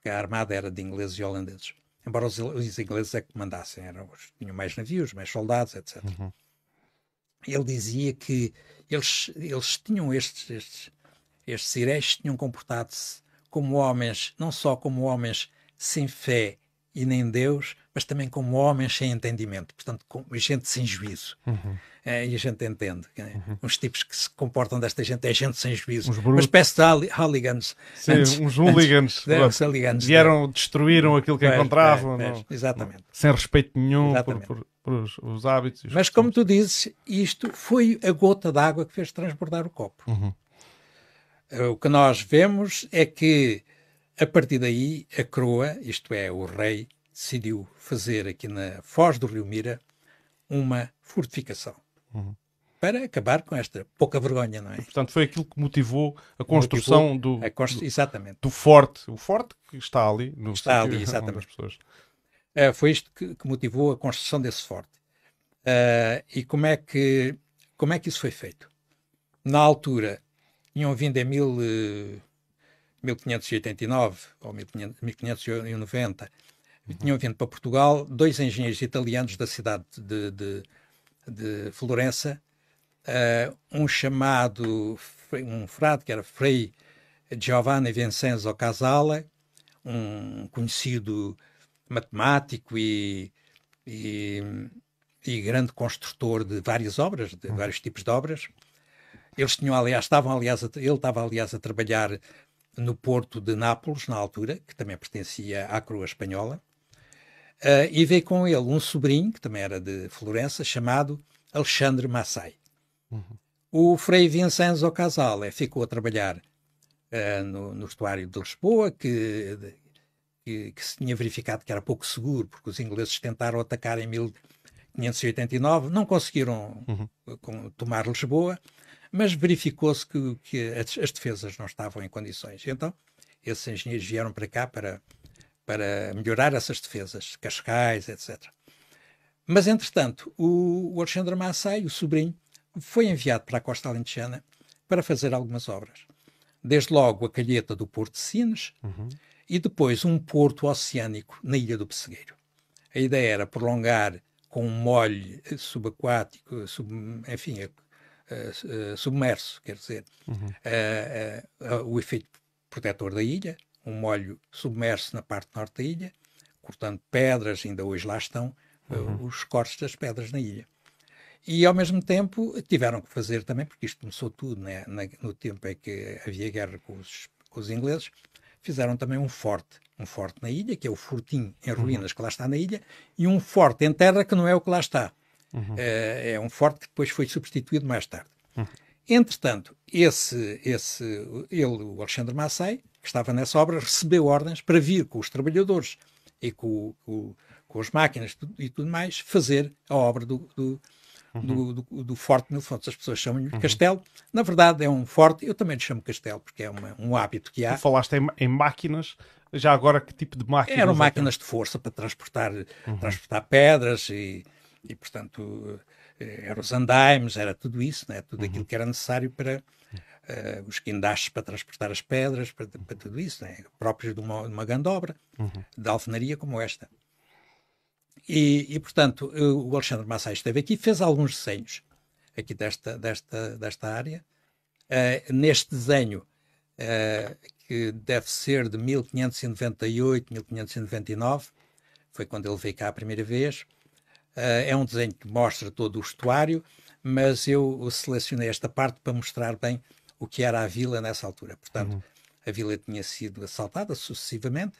porque a armada era de ingleses e holandeses. Embora os, os ingleses é que mandassem, eram, tinham mais navios, mais soldados, etc. Uhum. Ele dizia que eles, eles tinham estes, estes, estes iréis tinham comportado-se como homens, não só como homens sem fé e nem Deus, mas também como homens sem entendimento, portanto, como gente sem juízo. Uhum é, e a gente entende. Uhum. Uns tipos que se comportam desta gente, é gente sem juízo. Uma espécie de hooligans. Sim, antes, uns hooligans. Antes, hooligans vieram, é? destruíram aquilo que pois, encontravam. não, exatamente. Não, sem respeito nenhum por, por, por, os, os hábitos. Mas costumes. como tu dizes, isto foi a gota d'água que fez transbordar o copo. Uhum. Eh, o que nós vemos é que, a partir daí, a coroa, isto é, o rei, decidiu fazer aqui na foz do Rio Mira uma fortificação. Uhum. Para acabar com esta pouca vergonha, não é? E, portanto, foi aquilo que motivou a construção motivou do, a exatamente. do forte. O forte que está ali. No está ali, exatamente. Pessoas. É, foi isto que, que, motivou a construção desse forte. Uh, e como é, que, como é que isso foi feito? Na altura, tinham vindo em mil, uh, eh, 1589 ou 1590, tinham vindo para Portugal dois engenheiros italianos da cidade de, de de Florença, uh, um chamado, um frade que era Frei Giovanni Vincenzo Casale, um conhecido matemático e, e, e grande construtor de várias obras, de hum. vários tipos de obras. Eles tinham, aliás, estavam, aliás, a, ele estava, aliás, a trabalhar no porto de Nápoles, na altura, que também pertencia à coroa espanhola. Uh, e veio com ele um sobrinho, que também era de Florença, chamado Alexandre Massai. Uhum. O Frei Vincenzo Casale ficou a trabalhar uh, no, no, estuário de Lisboa, que, que, que, se tinha verificado que era pouco seguro, porque os ingleses tentaram atacar em 1589, não conseguiram uhum. tomar Lisboa, mas verificou-se que, que as, as defesas não estavam em condições. Então, esses engenheiros vieram para cá para para melhorar essas defesas, Cascais, etc. Mas, entretanto, o, Alexandre Massai, o sobrinho, foi enviado para a costa alentejana para fazer algumas obras. Desde logo a calheta do Porto de Sines uhum. e depois um porto oceânico na Ilha do Pessegueiro. A ideia era prolongar com um molho eh, subaquático, eh, sub, enfim, uh, uh, submerso, quer dizer, uhum. uh, o efeito protetor da ilha, um molho submerso na parte norte da ilha, cortando pedras, ainda hoje lá estão eh, uhum. os cortes das pedras na ilha. E ao mesmo tempo tiveram que fazer também, porque isto começou tudo né, na, no tempo em que havia guerra com os, com os, ingleses, fizeram também um forte. Um forte na ilha, que é o Fortim em uhum. ruínas, uhum. que lá está na ilha, e um forte em terra, que não é o que lá está. Uhum. É, é um forte que depois foi substituído mais tarde. Uhum. Entretanto, esse, esse, ele, o Alexandre Massai, que estava nessa obra, recebeu ordens para vir com os trabalhadores e com, com, com as máquinas e tudo mais fazer a obra do, do, uhum. do, do, do forte Mil Fontes. As pessoas chamam-lhe uhum. castelo. Na verdade, é um forte, eu também lhe chamo castelo, porque é uma, um hábito que há. Tu falaste em, em máquinas, já agora que tipo de máquinas? Eram é máquinas de força para transportar, uhum. transportar pedras e, e portanto, eh, eram os andaimes, era tudo isso, né? tudo uhum. aquilo que era necessário para uh, os guindastes para transportar as pedras, para, para tudo isso, né? próprios de uma, de uma grande obra uhum. de alfenaria como esta. E, e, portanto, eh, o Alexandre Massai esteve aqui, fez alguns desenhos aqui desta, desta, desta área. Uh, neste desenho, uh, que deve ser de 1598, 1599, foi quando ele veio cá a primeira vez, uh, é um desenho que mostra todo o estuário, mas eu selecionei esta parte para mostrar bem o que era a vila nessa altura. Portanto, uhum. a vila tinha sido assaltada sucessivamente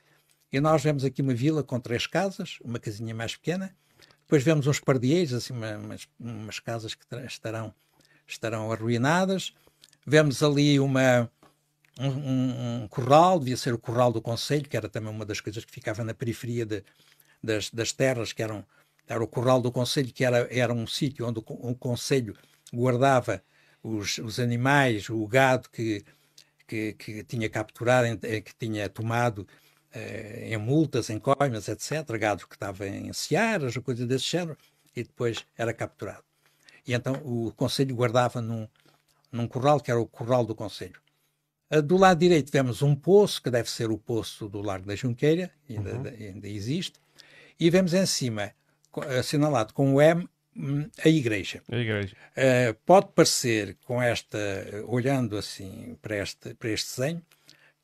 e nós vemos aqui uma vila com três casas, uma casinha mais pequena, depois vemos uns pardieiros, assim, umas, umas casas que estarão, estarão arruinadas, vemos ali uma, um, um, corral, devia ser o corral do Conselho, que era também uma das coisas que ficava na periferia de, das, das terras, que eram, era o corral do Conselho, que era, era um sítio onde o, o Conselho guardava os, os animais, o gado que, que, que tinha capturado, eh, que tinha tomado eh, em multas, em coimas, etc., gado que estava em searas, coisa desse género, e depois era capturado. E então o Conselho guardava num, num corral, que era o corral do Conselho. Ah, do lado direito vemos um poço, que deve ser o poço do Largo da Junqueira, ainda, uhum. ainda existe, e vemos em cima, assinalado com o M, a Igreja. A igreja. Uh, pode parecer, com esta, olhando assim para este, para este desenho,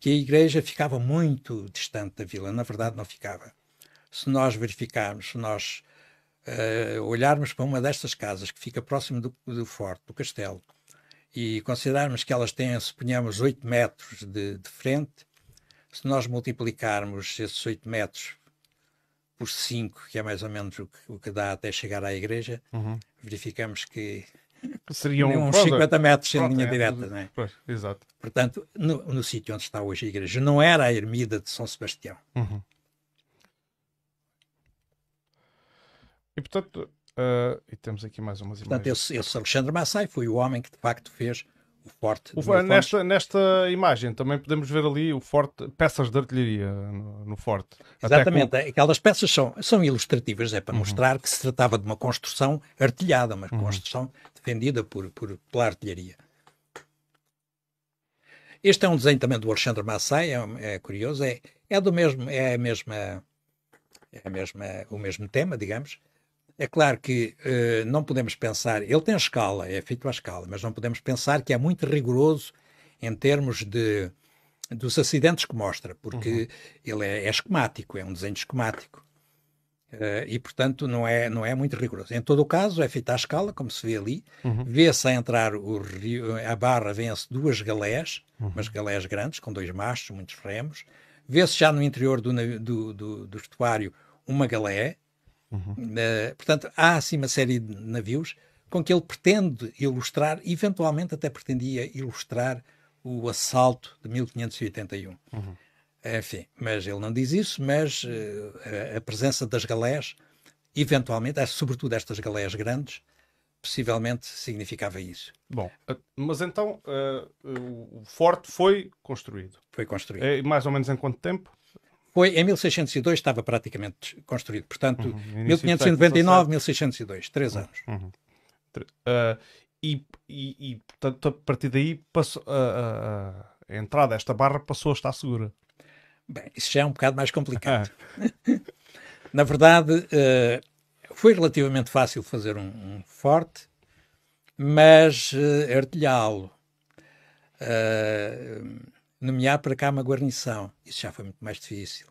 que a Igreja ficava muito distante da vila. Na verdade, não ficava. Se nós verificarmos, se nós uh, olharmos para uma destas casas que fica próximo do, do forte, do castelo, e considerarmos que elas têm, suponhamos, 8 metros de, de frente, se nós multiplicarmos esses 8 metros por 5, que é mais ou menos o que, o que dá até chegar à igreja, uhum. verificamos que seriam um uns 50 metros em linha é, direta. Não é? Pois, exato. Portanto, no, no sítio onde está hoje a igreja, não era a ermida de São Sebastião. Uhum. E portanto, uh, e temos aqui mais umas imagens. Portanto, esse, esse Alexandre Massai foi o homem que de facto fez o forte. O, nesta, nesta imagem também podemos ver ali o forte, peças de artilharia no, no forte. Exatamente, com... aquelas peças são, são ilustrativas, é para uhum. mostrar que se tratava de uma construção artilhada, uma uhum. construção defendida por, por, pela artilharia. Este é um desenho também do Alexandre Massai, é, é curioso, é, é do mesmo, é a mesma, é a mesma, o mesmo tema, digamos, é claro que uh, não podemos pensar, ele tem escala, é feito à escala, mas não podemos pensar que é muito rigoroso em termos de dos acidentes que mostra, porque uhum. ele é, é, esquemático, é um desenho esquemático. Uh, e, portanto, não é, não é muito rigoroso. Em todo o caso, é feito à escala, como se vê ali. Uhum. Vê-se a entrar o rio, a barra, vê-se duas galés, uhum. umas galés grandes, com dois mastros, muitos remos. Vê-se já no interior do, do, do, do estuário uma galé, Uhum. Uh, portanto, há assim uma série de navios com que ele pretende ilustrar, eventualmente até pretendia ilustrar o assalto de 1581. Uhum. Eh, enfim, mas ele não diz isso, mas uh, a, presença das galés, eventualmente, sobretudo estas galés grandes, possivelmente significava isso. Bom, mas então uh, o forte foi construído? Foi construído. É, mais ou menos em quanto tempo? foi em 1602, estava praticamente construído. Portanto, uhum. 1599, 1602, três uhum. anos. Uhum. Uh, e, e, e, portanto, a partir daí, passou, uh, uh, a entrada desta barra passou a estar segura. Bem, isso já é um bocado mais complicado. Na verdade, eh, foi relativamente fácil fazer um, um forte, mas eh, artilhá-lo. Uh, nomear para cá uma guarnição. Isso já foi muito mais difícil.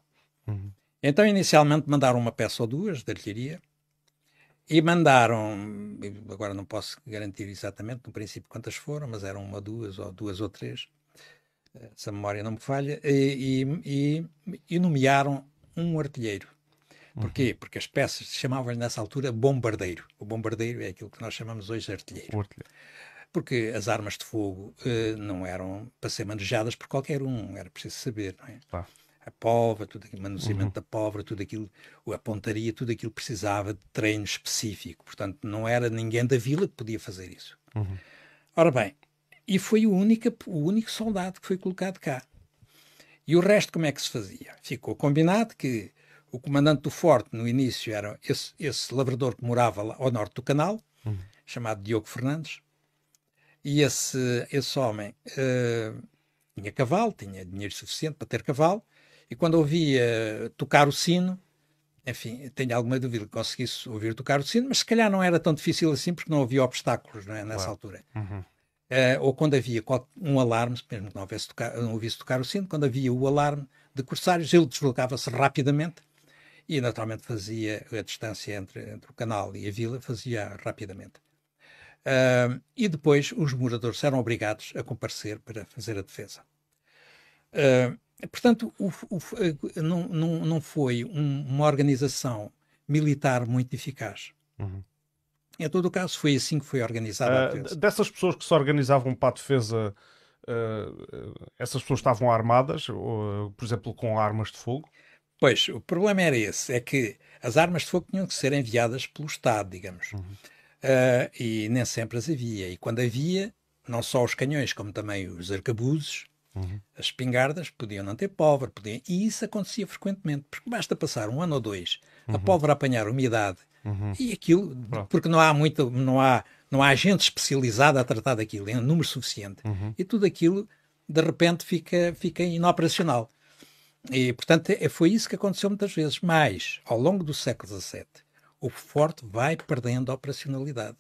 Uhum. Então, inicialmente, mandaram uma peça ou duas de artilharia e mandaram, agora não posso garantir exatamente no princípio quantas foram, mas eram uma, duas ou duas ou três, eh, se a memória não me falha, e, e, e nomearam um artilheiro. Porquê? Uhum. Porque as peças chamavam-lhe nessa altura bombardeiro. O bombardeiro é aquilo que nós chamamos hoje de artilheiro. O artilheiro porque as armas de fogo uh, não eram para ser manejadas por qualquer um, era preciso saber, não é? A pólvora, tudo manuseamento uhum. da pólvora, tudo aquilo, a pontaria, tudo aquilo precisava de treino específico. Portanto, não era ninguém da vila que podia fazer isso. Uhum. Ora bem, e foi o único, o único soldado que foi colocado cá. E o resto como é que se fazia? Ficou combinado que o comandante do forte no início era esse, esse lavrador que morava lá ao norte do canal, uhum. chamado Diogo Fernandes, e esse, esse homem uh, tinha cavalo, tinha dinheiro suficiente para ter cavalo, e quando ouvia tocar o sino, enfim, tenho alguma dúvida que conseguisse ouvir tocar o sino, mas se calhar não era tão difícil assim porque não havia obstáculos não é, nessa altura. Uhum. Uh, ou quando havia um alarme, mesmo que não, houvesse tocar, não ouvisse tocar o sino, quando havia o alarme de corsários, ele deslocava-se rapidamente e naturalmente fazia a distância entre, entre o canal e a vila, fazia rapidamente. Uh, e depois os moradores eram obrigados a comparecer para fazer a defesa. Uh, portanto, o, o, eh, não, não, não, foi um, uma organização militar muito eficaz. Uhum. Em todo o caso, foi assim que foi organizada a ah, defesa. Dessas pessoas que se organizavam para a defesa, uh, essas pessoas estavam armadas, ou, por exemplo, com armas de fogo? Pois, o problema era esse, é que as armas de fogo tinham que ser enviadas pelo Estado, digamos. Uhum. Uh, e nem sempre as havia. E quando havia, não só os canhões, como também os arcabuzes, uhum. as espingardas, podiam não ter pólvora. Podiam... E isso acontecia frequentemente, porque basta passar um ano ou dois uhum. a pólvora apanhar umidade uhum. e aquilo, Pronto. porque não há muito, não há, não há gente especializada a tratar daquilo, em é número suficiente. Uhum. E tudo aquilo, de repente, fica, fica inoperacional. E, portanto, é, foi isso que aconteceu muitas vezes. Mas, ao longo do século XVII, o forte vai perdendo a operacionalidade.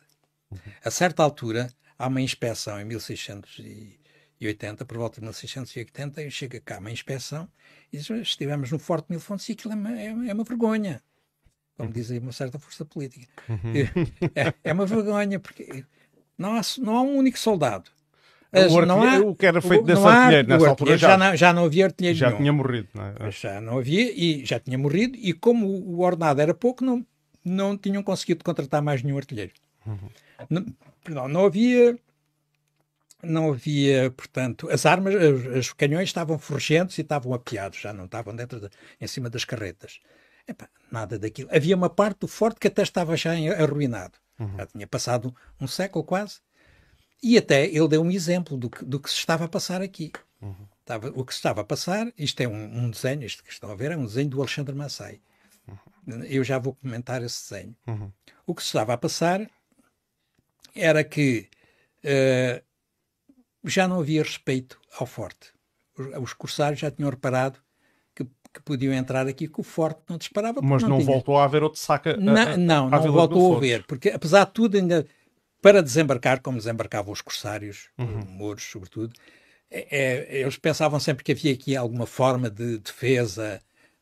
Uhum. A certa altura, há uma inspeção em 1680, por volta de 1680, chega cá uma inspeção e diz: Estivemos no Forte Mil Fontes e aquilo é uma, é, é uma vergonha. Como uhum. diz aí uma certa força política. Uhum. É, é, uma vergonha, porque não há, não há um único soldado. É As, o, não há, o que era feito o, desse artilheiro nessa altura já, já, não, já não havia artilheiro Já nenhum. tinha morrido, não é? Já não havia e já tinha morrido e como o ordenado era pouco, não, não tinham conseguido contratar mais nenhum artilheiro. Uhum. Não, não havia não havia, portanto, as armas, os, canhões estavam forjentos e estavam apiados, já não estavam dentro de, em cima das carretas. nada daquilo. Havia uma parte do forte que até estava já arruinado. Uhum. Já tinha passado um século quase. E até ele deu um exemplo do que, do que se estava a passar aqui. Uhum. Estava, o que se estava a passar, isto é um, um, desenho, isto que estão a ver, é um desenho do Alexandre Massai. Eu já vou comentar esse desenho. Uhum. O que se estava a passar era que uh, já não havia respeito ao forte. Os, os corsários já tinham reparado que, que, podiam entrar aqui, que o forte não disparava. Mas não, não voltou a haver outro saca. Na, a, não, não voltou a haver, porque apesar de tudo, ainda para desembarcar, como desembarcavam os corsários, uhum. os eh, mouros, sobretudo, é, é, eles pensavam sempre que havia aqui alguma forma de defesa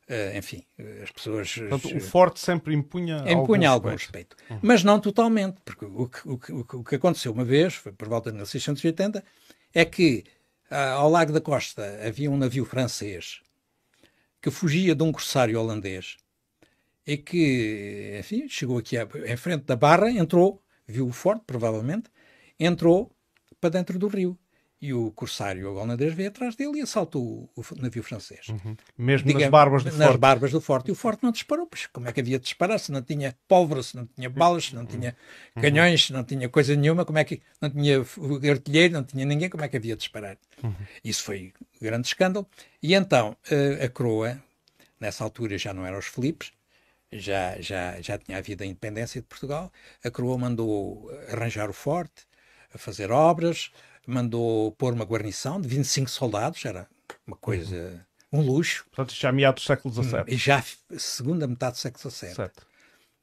Uh, enfim, as pessoas. Eh, Portanto, o forte sempre impunha, impunha algum, respeito. Uhum. Mas não totalmente, porque o que, o, que, o que, aconteceu uma vez, foi por volta de 1680, é que ao largo da Costa havia um navio francês que fugia de um corsário holandês e que, enfim, chegou aqui à, em frente da barra, entrou, viu o forte, provavelmente, entrou para dentro do rio e o corsário holandês veio atrás dele e assaltou o, navio francês. Uhum. Mesmo nas barbas do nas forte. Nas barbas do forte. E o forte não disparou. Pois como é que havia de disparar se não tinha pólvora, se não tinha balas, se não tinha uhum. canhões, se não tinha coisa nenhuma, como é que não tinha artilheiro, não tinha ninguém, como é que havia de disparar? Uhum. Isso foi um grande escândalo. E então eh, a coroa, nessa altura já não eram os Filipes, já, já, já tinha havido a independência de Portugal, a coroa mandou arranjar o forte, a fazer obras, mandou pôr uma guarnição de 25 soldados, era uma coisa, uhum. um luxo. Portanto, já é meados do século XVII. Uhum. Já segunda metade do século XVII. Certo.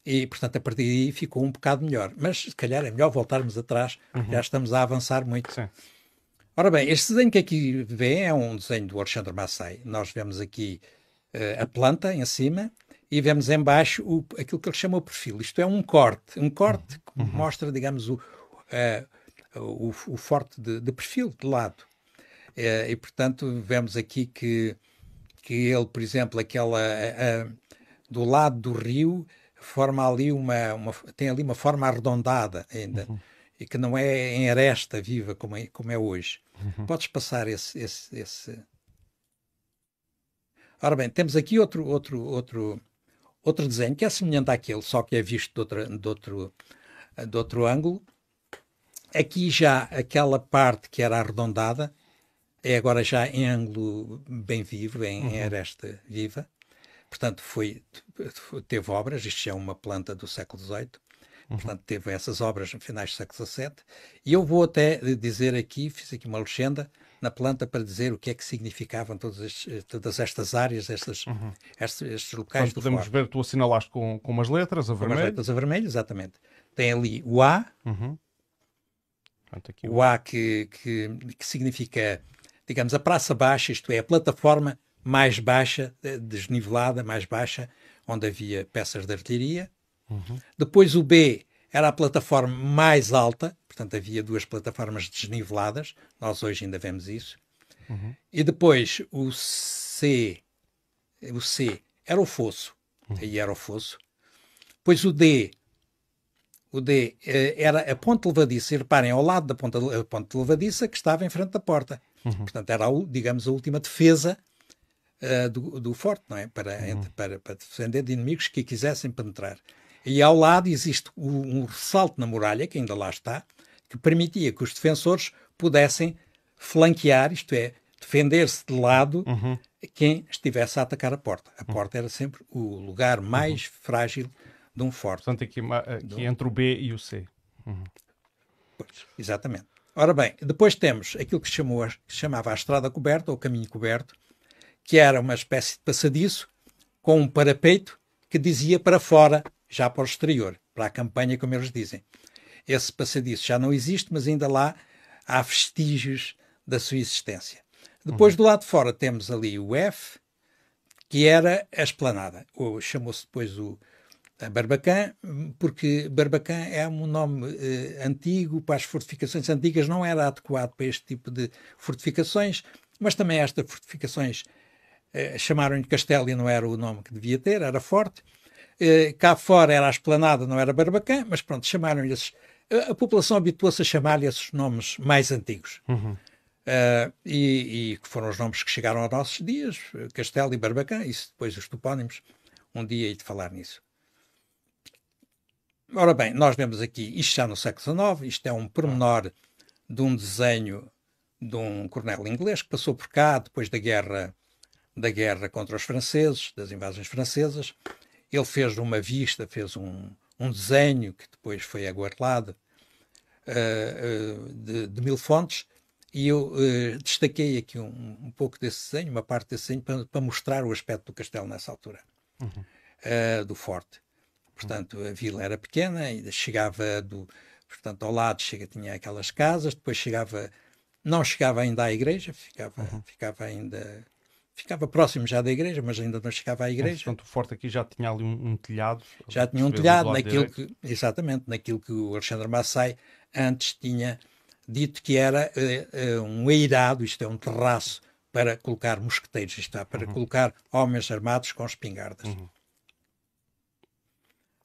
E, portanto, a partir daí ficou um bocado melhor. Mas, se calhar, é melhor voltarmos atrás, uhum. já estamos a avançar muito. Sim. Ora bem, este desenho que aqui vê é um desenho do Alexandre Massai. Nós vemos aqui uh, a planta em cima e vemos em baixo aquilo que ele chama o perfil. Isto é um corte, um corte uhum. que uhum. mostra, digamos, o, uh, o, o forte de, de, perfil, de lado. É, e, portanto, vemos aqui que, que ele, por exemplo, aquela a, a, do lado do rio, forma ali uma, uma, tem ali uma forma arredondada ainda. Uhum. E que não é em aresta viva como é, como é hoje. Uhum. Podes passar esse, esse, esse, Ora bem, temos aqui outro, outro, outro, outro desenho que é semelhante àquele, só que é visto de, outra, de, outro, de outro ângulo, Aqui já aquela parte que era arredondada é agora já em ângulo bem vivo, em, uhum. aresta viva. Portanto, foi, teve obras, isto é uma planta do século XVIII, uhum. portanto, teve essas obras no finais do século XVII. E eu vou até dizer aqui, fiz aqui uma legenda na planta para dizer o que é que significavam todas, todas estas áreas, estas, uhum. estes, estes, locais. Portanto, podemos ver, tu assinalaste com, com umas letras a vermelho. Com umas letras a vermelho, exatamente. Tem ali o A, uhum o A que, que, que significa, digamos, a praça baixa, isto é, a plataforma mais baixa, eh, desnivelada, mais baixa, onde havia peças de artilharia. Uhum. Depois o B era a plataforma mais alta, portanto havia duas plataformas desniveladas, nós hoje ainda vemos isso. Uhum. E depois o C, o C era o fosso, uhum. aí era o fosso. Depois o D o D eh, era a ponte levadiça, e reparem, ao lado da ponta, a ponte levadiça que estava em frente da porta. Uhum. Portanto, era, digamos, a última defesa uh, do, do, forte, não é? Para, uhum. entre, para, para, defender de inimigos que quisessem penetrar. E ao lado existe um ressalto na muralha, que ainda lá está, que permitia que os defensores pudessem flanquear, isto é, defender-se de lado uhum. quem estivesse a atacar a porta. A uhum. porta era sempre o lugar mais uhum. frágil de um forte. Portanto, aqui, aqui entre o B e o C. Uhum. Pois, exatamente. Ora bem, depois temos aquilo que, chamou, chamava a estrada coberta ou caminho coberto, que era uma espécie de passadiço com um parapeito que dizia para fora, já para o exterior, para a campanha, como eles dizem. Esse passadiço já não existe, mas ainda lá há vestígios da sua existência. Depois uhum. do lado de fora temos ali o F, que era a esplanada, ou chamou-se depois o, Barbacã, porque Barbacã é um nome eh, antigo para as fortificações antigas, não era adequado para este tipo de fortificações, mas também estas fortificações eh, chamaram-lhe castelo e não era o nome que devia ter, era forte. Eh, cá fora era a esplanada, não era Barbacã, mas pronto, chamaram-lhe esses. A, população habituou-se a chamar-lhe esses nomes mais antigos. Uhum. Uh, e, que foram os nomes que chegaram aos nossos dias, Castelo e Barbacã, isso depois os topónimos, um dia hei de falar nisso. Ora bem, nós vemos aqui, isto já no século XIX, isto é um pormenor de um desenho de um coronel inglês que passou por cá depois da guerra, da guerra contra os franceses, das invasões francesas. Ele fez uma vista, fez um, um desenho que depois foi aguardado uh, de, de, mil fontes. E eu uh, destaquei aqui um, um, pouco desse desenho, uma parte desse desenho, para, para mostrar o aspecto do castelo nessa altura, uhum. do forte. Portanto, a vila era pequena, chegava do, portanto, ao lado chega, tinha aquelas casas, depois chegava, não chegava ainda à igreja, ficava, uhum. ficava ainda ficava próximo já da igreja, mas ainda não chegava à igreja. Portanto, o forte aqui já tinha ali um, um telhado. Já tinha um telhado, naquilo que, exatamente, naquilo que o Alexandre Massai antes tinha dito que era uh, uh, um eirado, isto é, um terraço para colocar mosqueteiros, isto é, para uhum. colocar homens armados com espingardas. Uhum.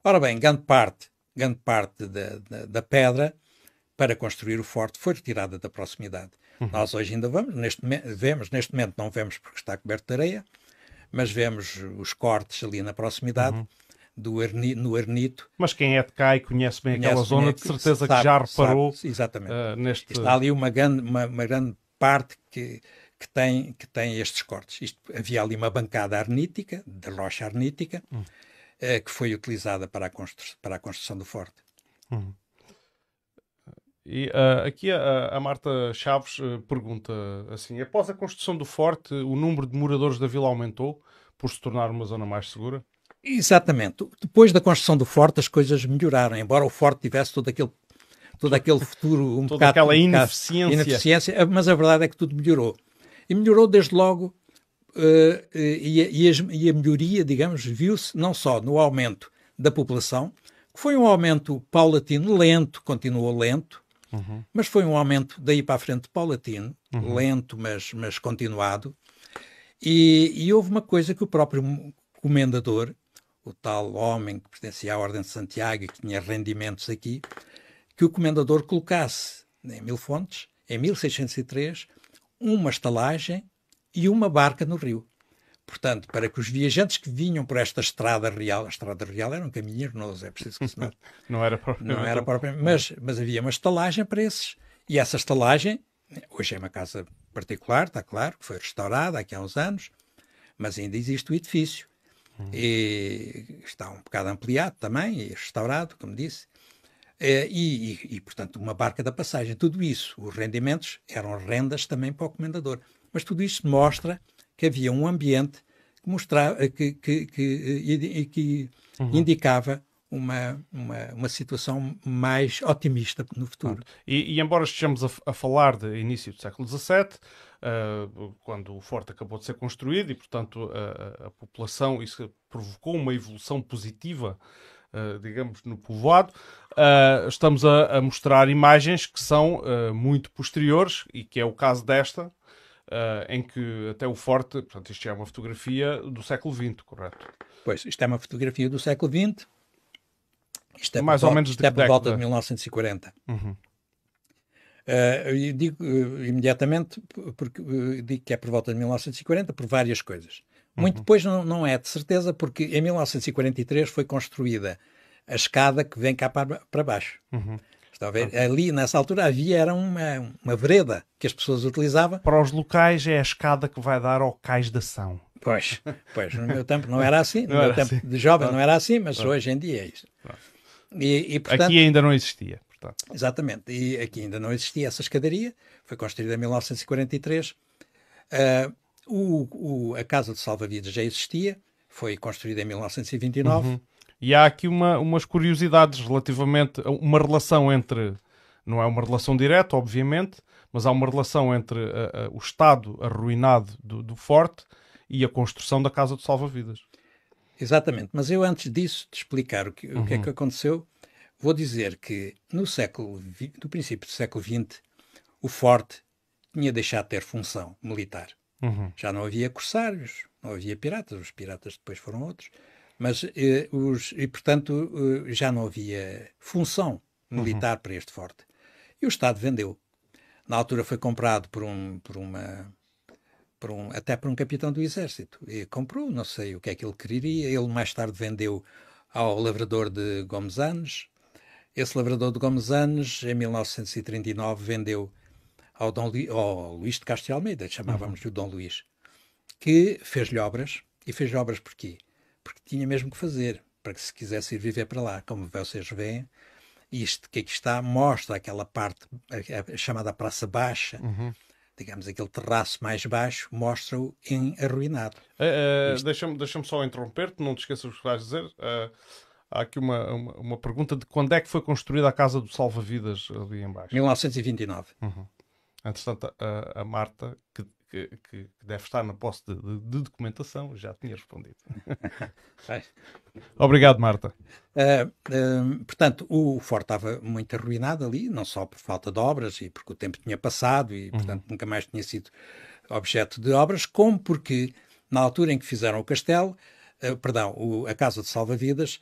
Ora bem, grande parte, grande parte da, da, da pedra para construir o forte foi retirada da proximidade. Uhum. Nós hoje ainda vamos, neste, vemos, neste momento não vemos porque está coberto de areia, mas vemos os cortes ali na proximidade. Uhum. Do erni, no Ernito. Mas quem é de cá e conhece bem conhece aquela zona, bem, de certeza sabe, que já reparou. Sabe, exatamente. Uh, neste... Está ali uma grande, uma, uma grande parte que, que tem, que tem estes cortes. Isto, havia ali uma bancada arnítica, de rocha arnítica, hum. Eh, que foi utilizada para a, para a construção do forte. Uhum. E uh, aqui a, a, Marta Chaves uh, pergunta assim: após a construção do forte, o número de moradores da vila aumentou por se tornar uma zona mais segura? Exatamente. Depois da construção do forte, as coisas melhoraram, embora o forte tivesse todo aquele todo aquele futuro um toda bocado, aquela um ineficiência. ineficiência, mas a verdade é que tudo melhorou e melhorou desde logo eh, e, a, e a melhoria, digamos, viu-se não só no aumento da população, que foi um aumento paulatino, lento, continuou lento, uhum. mas foi um aumento daí para a frente paulatino, uhum. lento, mas, mas continuado. E, e, houve uma coisa que o próprio comendador, o tal homem que pertencia à Ordem de Santiago e que tinha rendimentos aqui, que o comendador colocasse em Mil Fontes, em 1603, uma estalagem e uma barca no rio. Portanto, para que os viajantes que vinham por esta estrada real, a estrada real era um caminho arenoso, é preciso que se note. não era propriamente. Não era propriamente, mas, mas havia uma estalagem para esses. E essa estalagem, hoje é uma casa particular, está claro, que foi restaurada há uns anos, mas ainda existe o edifício. Hum. E está um bocado ampliado também, e restaurado, como disse. Eh, e, e, e, portanto, uma barca da passagem, tudo isso. Os rendimentos eram rendas também para o comendador. Mas tudo isto mostra que havia um ambiente que, mostrava, que, que, que, eh, que uhum. indicava uma, uma, uma, situação mais otimista no futuro. E, e embora estejamos a, a, falar de início do século XVII, uh, eh, quando o forte acabou de ser construído e, portanto, a, a população, isso provocou uma evolução positiva Uh, digamos, no povoado, uh, estamos a, a, mostrar imagens que são uh, muito posteriores e que é o caso desta, uh, em que até o forte, portanto, isto é uma fotografia do século XX, correto? Pois, isto é uma fotografia do século XX, isto é mais por, ou menos isto de é por década. volta de 1940. Uhum. Uh, eu digo uh, imediatamente, porque uh, digo que é por volta de 1940, por várias coisas. Uhum. Muito depois não, não, é de certeza, porque em 1943 foi construída a escada que vem cá para, para baixo. Uhum. Está a ver? Ali, nessa altura, havia era uma, uma vereda que as pessoas utilizavam. Para os locais, é a escada que vai dar ao cais da São. Pois, pois. No meu tempo não era assim. No não meu tempo assim. de jovem não era assim, mas hoje em dia é isso. E, e, portanto, aqui ainda não existia. Portanto. Exatamente. E aqui ainda não existia essa escadaria. Foi construída em 1943. Uh, ah, o, o, a Casa de Salva-Vidas já existia. Foi construída em 1929. Uhum e há aqui uma, umas curiosidades relativamente a uma relação entre, não é uma relação direta, obviamente, mas há uma relação entre a, eh, a, eh, o estado arruinado do, do forte e a construção da casa de salva-vidas. Exatamente, mas eu antes disso de explicar o que, uhum. o que é uhum. que aconteceu, vou dizer que no século do princípio do século XX o forte tinha deixado de ter função militar. Uhum. Já não havia corsários, não havia piratas, os piratas depois foram outros. Mas, eh, os, e, portanto, eh, já não havia função militar uhum. para este forte. E o Estado vendeu. Na altura foi comprado por um, por uma, por um, até por um capitão do Exército. E comprou, não sei o que é que ele queria. Ele mais tarde vendeu ao lavrador de Gomes Anes. Esse lavrador de Gomes Anes, em 1939, vendeu ao, Dom Lu, ao Luís de Castro Almeida, uhum. chamávamos-lhe uhum. o Dom Luís, que fez-lhe obras. E fez obras porquê? porque tinha mesmo que fazer, para que se quisesse ir viver para lá. Como vocês veem, isto que aqui é está mostra aquela parte a, a chamada Praça Baixa, uhum. digamos, aquele terraço mais baixo, mostra-o em arruinado. Uh, uh, isto... Deixa-me deixa só interromper-te, não te esqueças o que vais dizer. Eh, há aqui uma, uma, uma, pergunta de quando é que foi construída a Casa do Salva-Vidas ali embaixo? 1929. Uhum. Entretanto, a, a Marta, que que, que, deve estar na posse de, de, de documentação, já tinha respondido. Obrigado, Marta. Uh, uh, portanto, o Ford estava muito arruinado ali, não só por falta de obras e porque o tempo tinha passado e, portanto, uhum. nunca mais tinha sido objeto de obras, como porque, na altura em que fizeram o castelo, uh, perdão, o, a Casa de Salva-Vidas,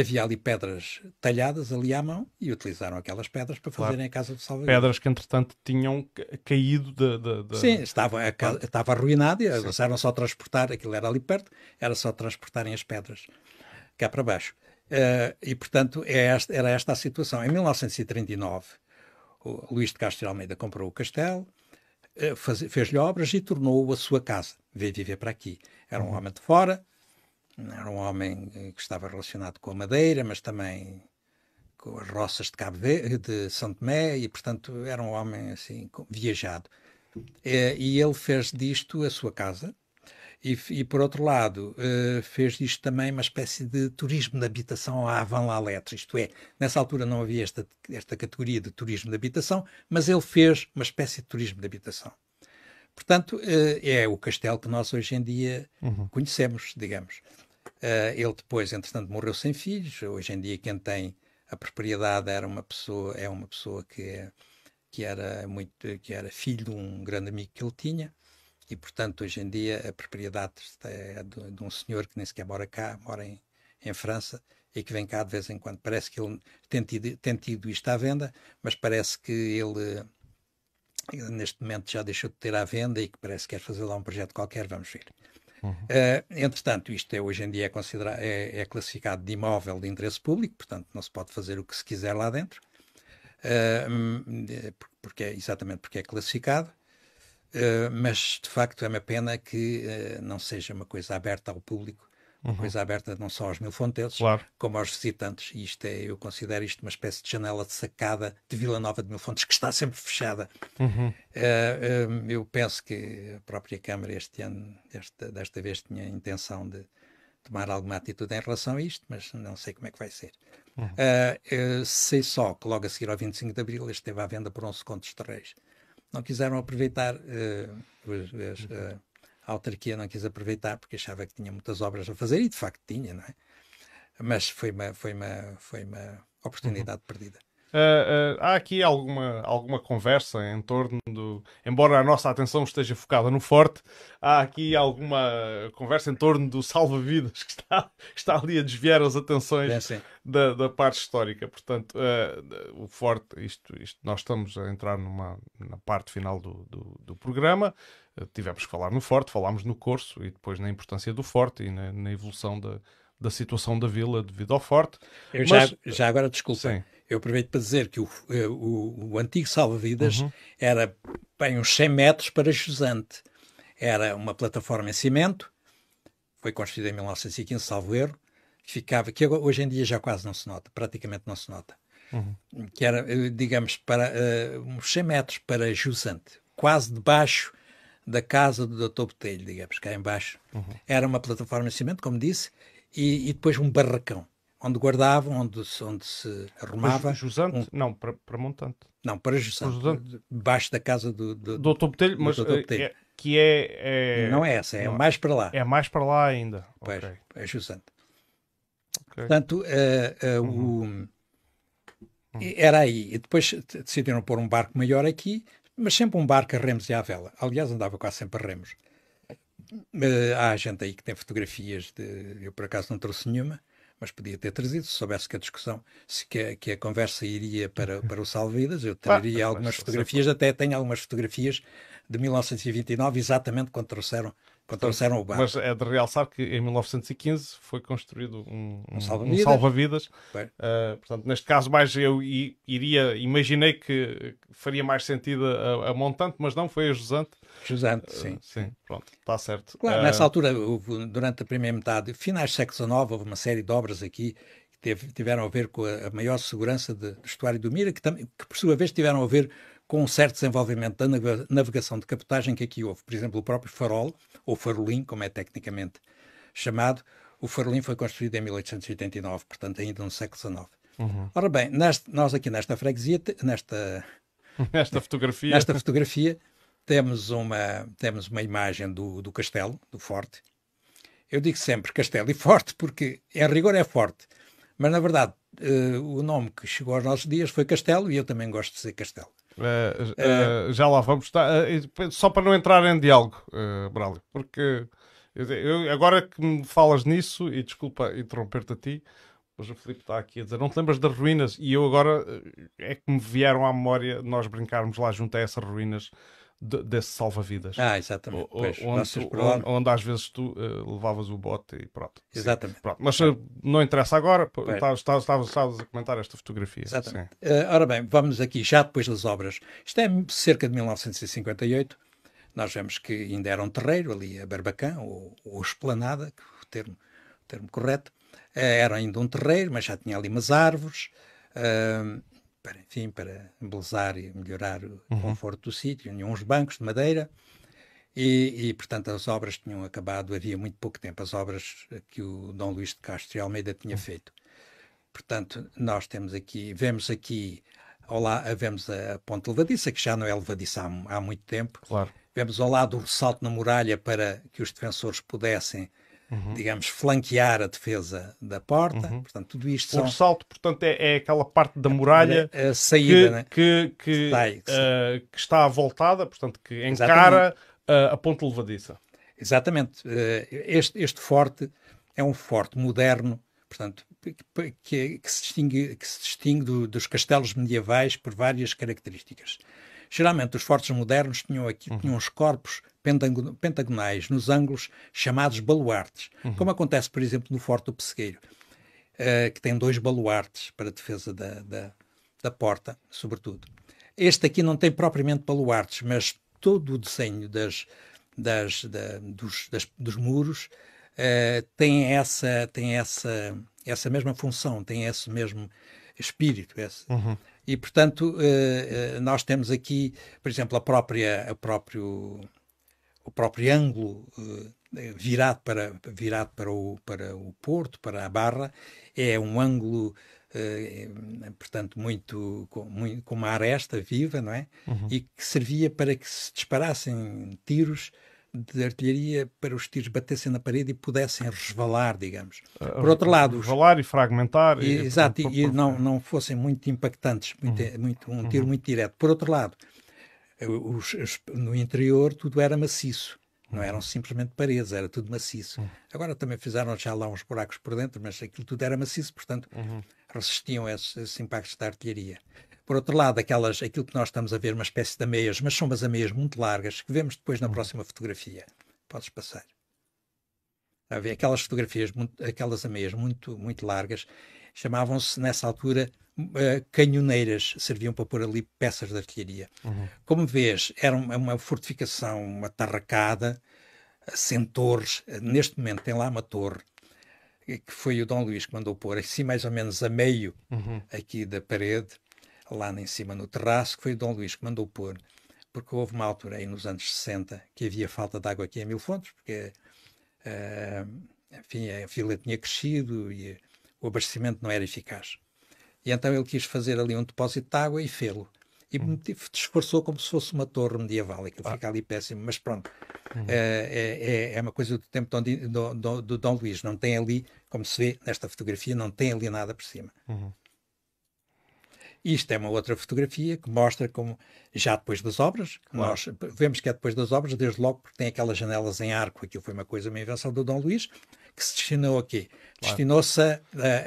havia ali pedras talhadas ali à mão e utilizaram aquelas pedras para fazerem claro. a casa do Salvador. Pedras que, entretanto, tinham caído de, de, de... Sim, estava, a, ca... estava arruinada e eles eram só transportar, aquilo era ali perto, era só transportarem as pedras cá para baixo. Uh, e, portanto, é esta, era esta a situação. Em 1939, o Luís de Castro Almeida comprou o castelo, uh, fez-lhe obras e tornou-o a sua casa. Veio viver para aqui. Era um uhum. homem de fora, era um homem eh, que estava relacionado com a Madeira, mas também com as roças de Cabo Verde, de São Tomé, e portanto era um homem assim viajado. Eh, e ele fez disto a sua casa. E, e por outro lado, eh, fez disto também uma espécie de turismo de habitação à La Lalette, isto é, nessa altura não havia esta, esta categoria de turismo de habitação, mas ele fez uma espécie de turismo de habitação. Portanto, é o castelo que nós hoje em dia uhum. conhecemos, digamos. Uh, ele depois, entretanto, morreu sem filhos. Hoje em dia, quem tem a propriedade era uma pessoa, é uma pessoa que, é, que, era, muito, que era filho de um grande amigo que ele tinha. E, portanto, hoje em dia, a propriedade é de, de um senhor que nem sequer mora cá, mora em, em França e que vem cá de vez em quando. Parece que ele tem tido, tem tido isto à venda, mas parece que ele neste momento já deixou de ter à venda e que parece que quer fazer lá um projeto qualquer, vamos ver. Uhum. Uh, entretanto, isto é, hoje em dia é, considerado é, é, classificado de imóvel de interesse público, portanto não se pode fazer o que se quiser lá dentro, uh, porque é, exatamente porque é classificado. Uh, mas de facto é uma pena que não seja uma coisa aberta ao público uhum. coisa aberta não só aos milfonteses, claro. como aos visitantes. E isto é, eu considero isto uma espécie de janela de sacada de Vila Nova de Milfontes, que está sempre fechada. Uhum. Uh, eu penso que a própria Câmara este ano, esta, desta vez, tinha a intenção de tomar alguma atitude em relação a isto, mas não sei como é que vai ser. Uhum. Uh, sei só que logo a seguir ao 25 de Abril esteve à venda por 11 contos de reis. Não quiseram aproveitar uh, a autarquia não quis aproveitar porque achava que tinha muitas obras a fazer e de facto tinha, não é? Mas foi uma, foi uma, foi uma uhum. oportunidade uhum. perdida uh, há aqui alguma, alguma conversa em torno do. Embora a nossa atenção esteja focada no forte, há aqui alguma conversa em torno do salva-vidas que está, que está ali a desviar as atenções é assim. da, da parte histórica. Portanto, uh, o forte, isto, isto, nós estamos a entrar numa, na parte final do, do, do programa tivemos que falar no Forte, falámos no curso e depois na importância do Forte e na, na evolução da, da situação da vila devido ao Forte. Eu Mas, já, já agora, desculpe sim. Eu aproveito para dizer que o, eh, o, o antigo salva-vidas uhum. era bem uns 100 metros para Jusante. Era uma plataforma em cimento, foi construída em 1915, salvo erro, que ficava, que hoje em dia já quase não se nota, praticamente não se nota, uhum. que era, eh, digamos, para uh, uns 100 metros para Jusante, quase debaixo da casa do Dr. Botelho, digamos, cá embaixo. Uhum. Era uma plataforma em cimento, como disse, e, e depois um barracão onde guardavam, onde, onde se arrumava. Jusante? Um... Não, para, para Montante. Não, para Jusante. Jusante. Debaixo da casa do, do, Doutor Botelho, do mas eh, Botelho. É, que é, é, Não é essa, é não. É. mais para lá. É mais para lá ainda. Pois, okay. é Jusante. Okay. Portanto, uh, uh, uhum. o... Uhum. era aí. E depois decidiram pôr um barco maior aqui, mas sempre um barco a remos e à vela. Aliás, andava quase sempre a remos. Uh, há gente aí que tem fotografias, de... eu por acaso não trouxe nenhuma, mas podia ter trazido. Se soubesse que a discussão, se que a, que a conversa iria para, uhum. para o Salvidas, eu teria ah, algumas é fotografias, até tenho algumas fotografias de 1929, exatamente quando trouxeram quando trouxeram o barco. Mas é de realçar que em 1915 foi construído um, um, um salva-vidas. Um salva uh, eh, portanto, neste caso, mais eu iria, imaginei que faria mais sentido a, a Montante, mas não foi a Jusante. Jusante, eh, sim. Uh, sim, pronto, está certo. Claro, uh... nessa eh, altura, durante a primeira metade, finais do século XIX, houve uma série de obras aqui que teve, tiveram a ver com a, a maior segurança de, do estuário do Mira, que, que por sua vez tiveram a ver com um certo desenvolvimento da navegação de capotagem que aqui houve. Por exemplo, o próprio farol, ou farolim, como é tecnicamente chamado, o farolim foi construído em 1889, portanto, ainda no século XIX. Uhum. Ora bem, neste, nós aqui nesta freguesia, nesta, nesta, fotografia. nesta fotografia, temos uma, temos uma imagem do, do castelo, do forte. Eu digo sempre castelo e forte, porque em é rigor é forte, mas na verdade uh, o nome que chegou aos nossos dias foi castelo e eu também gosto de dizer castelo. Eh, eh, é. já lá vamos. Tá, estar eh, só para não entrar em diálogo, Braulio, porque eu, agora que me falas nisso, e desculpa interromper-te a ti, mas o Filipe está aqui a dizer: não te lembras das ruínas? E eu agora é que me vieram à memória nós brincarmos lá junto a essas ruínas de, desse salva-vidas. Ah, exatamente. O, pois, onde, onde, onde, às vezes tu uh, levavas o bote e pronto. Exatamente. Sim, pronto. Mas eh, não interessa agora, estavas a comentar esta fotografia. Exatamente. Uh, ora bem, vamos aqui já depois das obras. Isto é cerca de 1958. Nós vemos que ainda era um terreiro ali, a Barbacã, ou, ou esplanada, o termo, o termo correto. era ainda um terreiro, mas já tinha ali umas árvores para, enfim, para embelezar e melhorar o uhum. conforto do sítio, tinham uns bancos de madeira e, e, portanto, as obras tinham acabado, havia muito pouco tempo, as obras que o Dom Luís de Castro e Almeida tinha uhum. feito. Portanto, nós temos aqui, vemos aqui, ao lado, vemos a ponte levadiça, que já não é levadiça há, há muito tempo. Claro. Vemos ao lado o ressalto na muralha para que os defensores pudessem uhum. digamos, flanquear a defesa da porta. Uhum. Portanto, tudo isto são... O ressalto, portanto, é, é aquela parte da muralha a, a saída, que, né? que, que, uh, que, está voltada, portanto, que encara eh, a ponte levadiça. Exatamente. Eh, este, este forte é um forte moderno, portanto, que, que se distingue, que se distingue do, dos castelos medievais por várias características. Geralmente, os fortes modernos tinham aqui uhum. tinham uns corpos pentagonais nos ângulos chamados baluartes, uhum. como acontece, por exemplo, no Forte do Pessegueiro, uh, eh, que tem dois baluartes para defesa da, da, da porta, sobretudo. Este aqui não tem propriamente baluartes, mas todo o desenho das, das, da, dos, das, dos, muros uh, tem essa tem essa essa mesma função, tem esse mesmo espírito. Esse. Uhum. E portanto uh, uh, nós temos aqui, por exemplo, a própria a próprio o próprio ângulo eh, virado para virado para o para o Porto, para a Barra, é um ângulo eh, portanto muito com, muito com uma aresta viva, não é? Uhum. E que servia para que se disparassem tiros de artilharia para os tiros batessem na parede e pudessem resvalar, digamos. Eh, por outro lado... Resvalar e fragmentar. E, e, exato, e, e, não, não fossem muito impactantes, muito, uhum. muito um tiro uhum. muito direto. Por outro lado, os, os, no interior tudo era maciço. Não eram simplesmente paredes, era tudo maciço. Agora também fizeram já lá uns buracos por dentro, mas aquilo tudo era maciço, portanto uhum. resistiam a esses, a esses, impactos da artilharia. Por outro lado, aquelas, aquilo que nós estamos a ver, uma espécie de ameias, mas são umas ameias muito largas, que vemos depois na uhum. próxima fotografia. Podes passar. a ver? Aquelas fotografias, muito, aquelas ameias muito, muito largas, chamavam-se nessa altura uh, canhoneiras, serviam para pôr ali peças de artilharia. Uhum. Como vês, era uma, uma fortificação, uma tarracada, sem torres. Neste momento tem lá uma torre eh, que foi o Dom Luís que mandou pôr, assim mais ou menos a meio uhum. aqui da parede, lá em cima no terraço, que foi o Dom Luís que mandou pôr, porque houve uma altura aí nos anos 60 que havia falta de água aqui em Mil Fontes, porque uh, enfim, a vila tinha crescido e o abastecimento não era eficaz. E então ele quis fazer ali um depósito de água e fê-lo. E uhum. esforçou como se fosse uma torre medieval, e que ah. fica ali péssimo, mas pronto. Uhum. Eh, é, é, é, uma coisa do tempo do, do, do, Dom Luís. Não tem ali, como se vê nesta fotografia, não tem ali nada por cima. Uhum. Isto é uma outra fotografia que mostra como, já depois das obras, claro. nós vemos que é depois das obras, desde logo porque tem aquelas janelas em arco, aquilo foi uma coisa, uma invenção do Dom Luís, que se destinou aqui. Destinou-se a,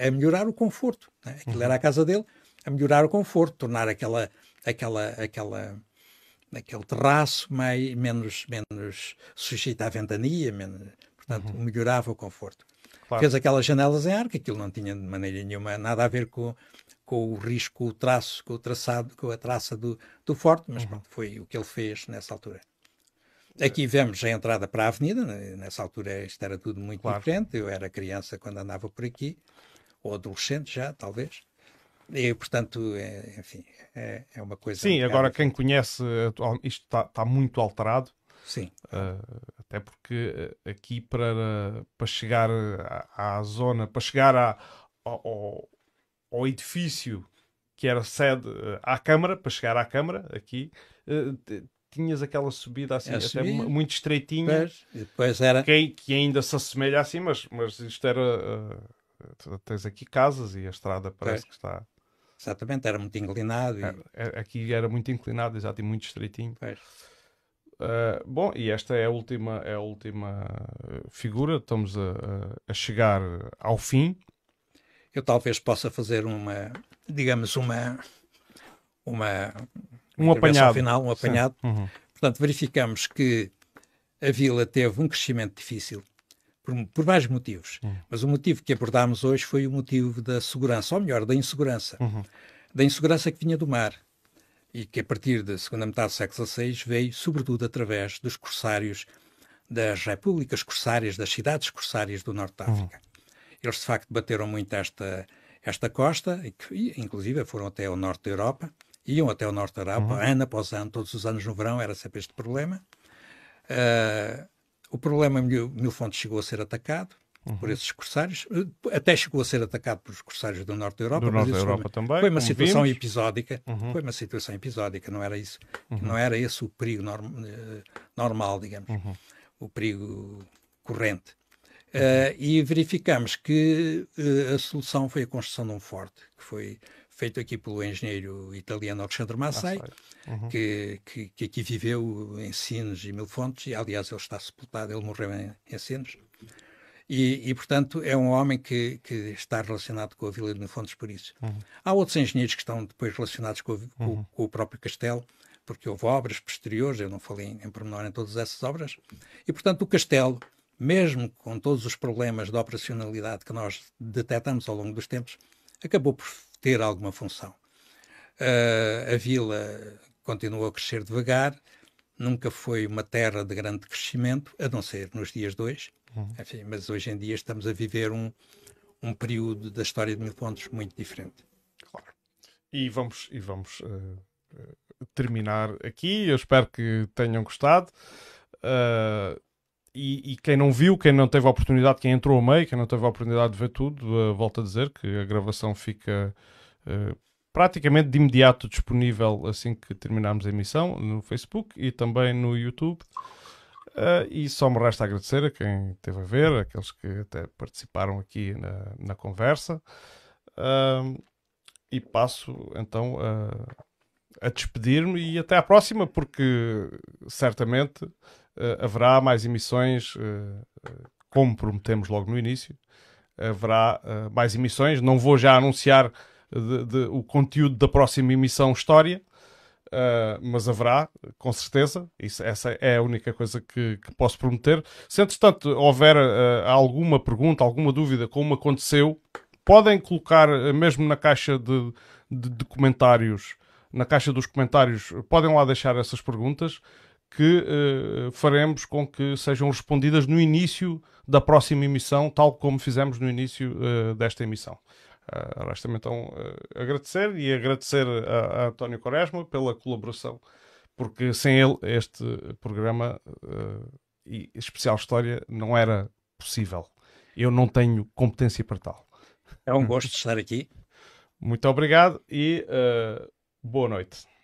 a, melhorar o conforto. Né? Aquilo uhum. era a casa dele, a melhorar o conforto, tornar aquela, aquela, aquela, aquele terraço mais, menos, menos sujeito à ventania, menos, portanto, uhum. melhorava o conforto. Claro. Fez aquelas janelas em arco, aquilo não tinha de maneira nenhuma nada a ver com, com o risco, com o traço, com o traçado, com a traça do, do forte, mas uhum. pronto, foi o que ele fez nessa altura. Aqui vemos a entrada para a avenida, né, nessa altura isto era tudo muito claro. diferente, eu era criança quando andava por aqui, ou adolescente já, talvez. E, portanto, é, enfim, é, é, uma coisa... Sim, agora quem conhece, isto está, está muito alterado. Sim. Uh, até porque ah, aqui para, para chegar ah, à, à zona, para chegar à, ao, ao edifício que era sede à Câmara, para chegar à Câmara, aqui, tinhas aquela subida assim, é até muito estreitinha. Pois, depois era. Que, que, ainda se assemelha assim, mas, mas isto era. Uh, tens aqui casas e a estrada parece pois. que está. Exatamente, era muito inclinado. E... Era, aqui era muito inclinado, exato, e muito estreitinho. Pois. Uh, bom, e esta é a última, é a última figura, estamos a, a chegar ao fim. Eu talvez possa fazer uma, digamos, uma, uma um apanhado. final, um apanhado. Uhum. Portanto, verificamos que a vila teve um crescimento difícil, por, por vários motivos. Uhum. Mas o motivo que abordámos hoje foi o motivo da segurança, ou melhor, da insegurança. Uhum. Da insegurança que vinha do mar e que a partir da segunda metade do século XVI veio, sobretudo, através dos corsários das repúblicas corsárias, das cidades corsárias do Norte da uhum. África. Uhum. Eles, de facto, bateram muito esta, esta costa, e, inclusive foram até ao Norte da Europa, iam até o norte da Europa, uhum. ano após ano, todos os anos no verão, era sempre este problema. Uh, o problema, Mil, é Milfonte chegou a ser atacado uhum. por esses corsários, eh, até chegou a ser atacado pelos corsários do norte da Europa. Do norte da Europa foi, também. Foi uma situação vimos. episódica, uhum. foi uma situação episódica, não era isso, uhum. não era esse o perigo norm, eh, normal, digamos, uhum. o perigo corrente. Uh, e verificamos que uh, a solução foi a construção de um forte, que foi feito aqui pelo engenheiro italiano Alexandre ah, Massai, uhum. que, que, que, aqui viveu em Sines e Mil Fontes, e aliás ele está sepultado, ele morreu em, em Sines. E, e, portanto, é um homem que, que, está relacionado com a Vila de Mil Fontes por isso. Uhum. Há outros engenheiros que estão depois relacionados com, a, uhum. com o próprio castelo, porque houve obras posteriores, eu não falei em, em pormenor em todas essas obras, e portanto o castelo, mesmo com todos os problemas de operacionalidade que nós detectamos ao longo dos tempos, acabou por ter alguma função. Uh, a vila continuou a crescer devagar, nunca foi uma terra de grande crescimento, a não ser nos dias de hoje. Uhum. Enfim, mas hoje em dia estamos a viver um, um período da história de Mil Pontos muito diferente. Claro. E vamos, e vamos uh, terminar aqui. Eu espero que tenham gostado. Uh, e, e, quem não viu, quem não teve a oportunidade, quem entrou ao meio, quem não teve a oportunidade de ver tudo, uh, volto a dizer que a gravação fica uh, praticamente de imediato disponível assim que terminarmos a emissão no Facebook e também no YouTube. Uh, e só me resta agradecer a quem esteve a ver, aqueles que até participaram aqui na, na conversa. Uh, e passo então a, a despedir-me e até à próxima, porque certamente uh, haverá mais emissões, uh, como prometemos logo no início, haverá uh, mais emissões. Não vou já anunciar de, de, o conteúdo da próxima emissão História, uh, mas haverá, com certeza. Isso, essa é a única coisa que, que posso prometer. Se, entretanto, houver uh, alguma pergunta, alguma dúvida, como aconteceu, podem colocar mesmo na caixa de, de, de comentários. Na caixa dos comentários, podem lá deixar essas perguntas que uh, faremos com que sejam respondidas no início da próxima emissão, tal como fizemos no início uh, desta emissão. Uh, Resta-me então agradecer e agradecer a, a António Quaresma pela colaboração, porque sem ele este programa e especial história não era possível. Eu não tenho competência para tal. É um gosto de estar aqui. Muito obrigado e boa noite.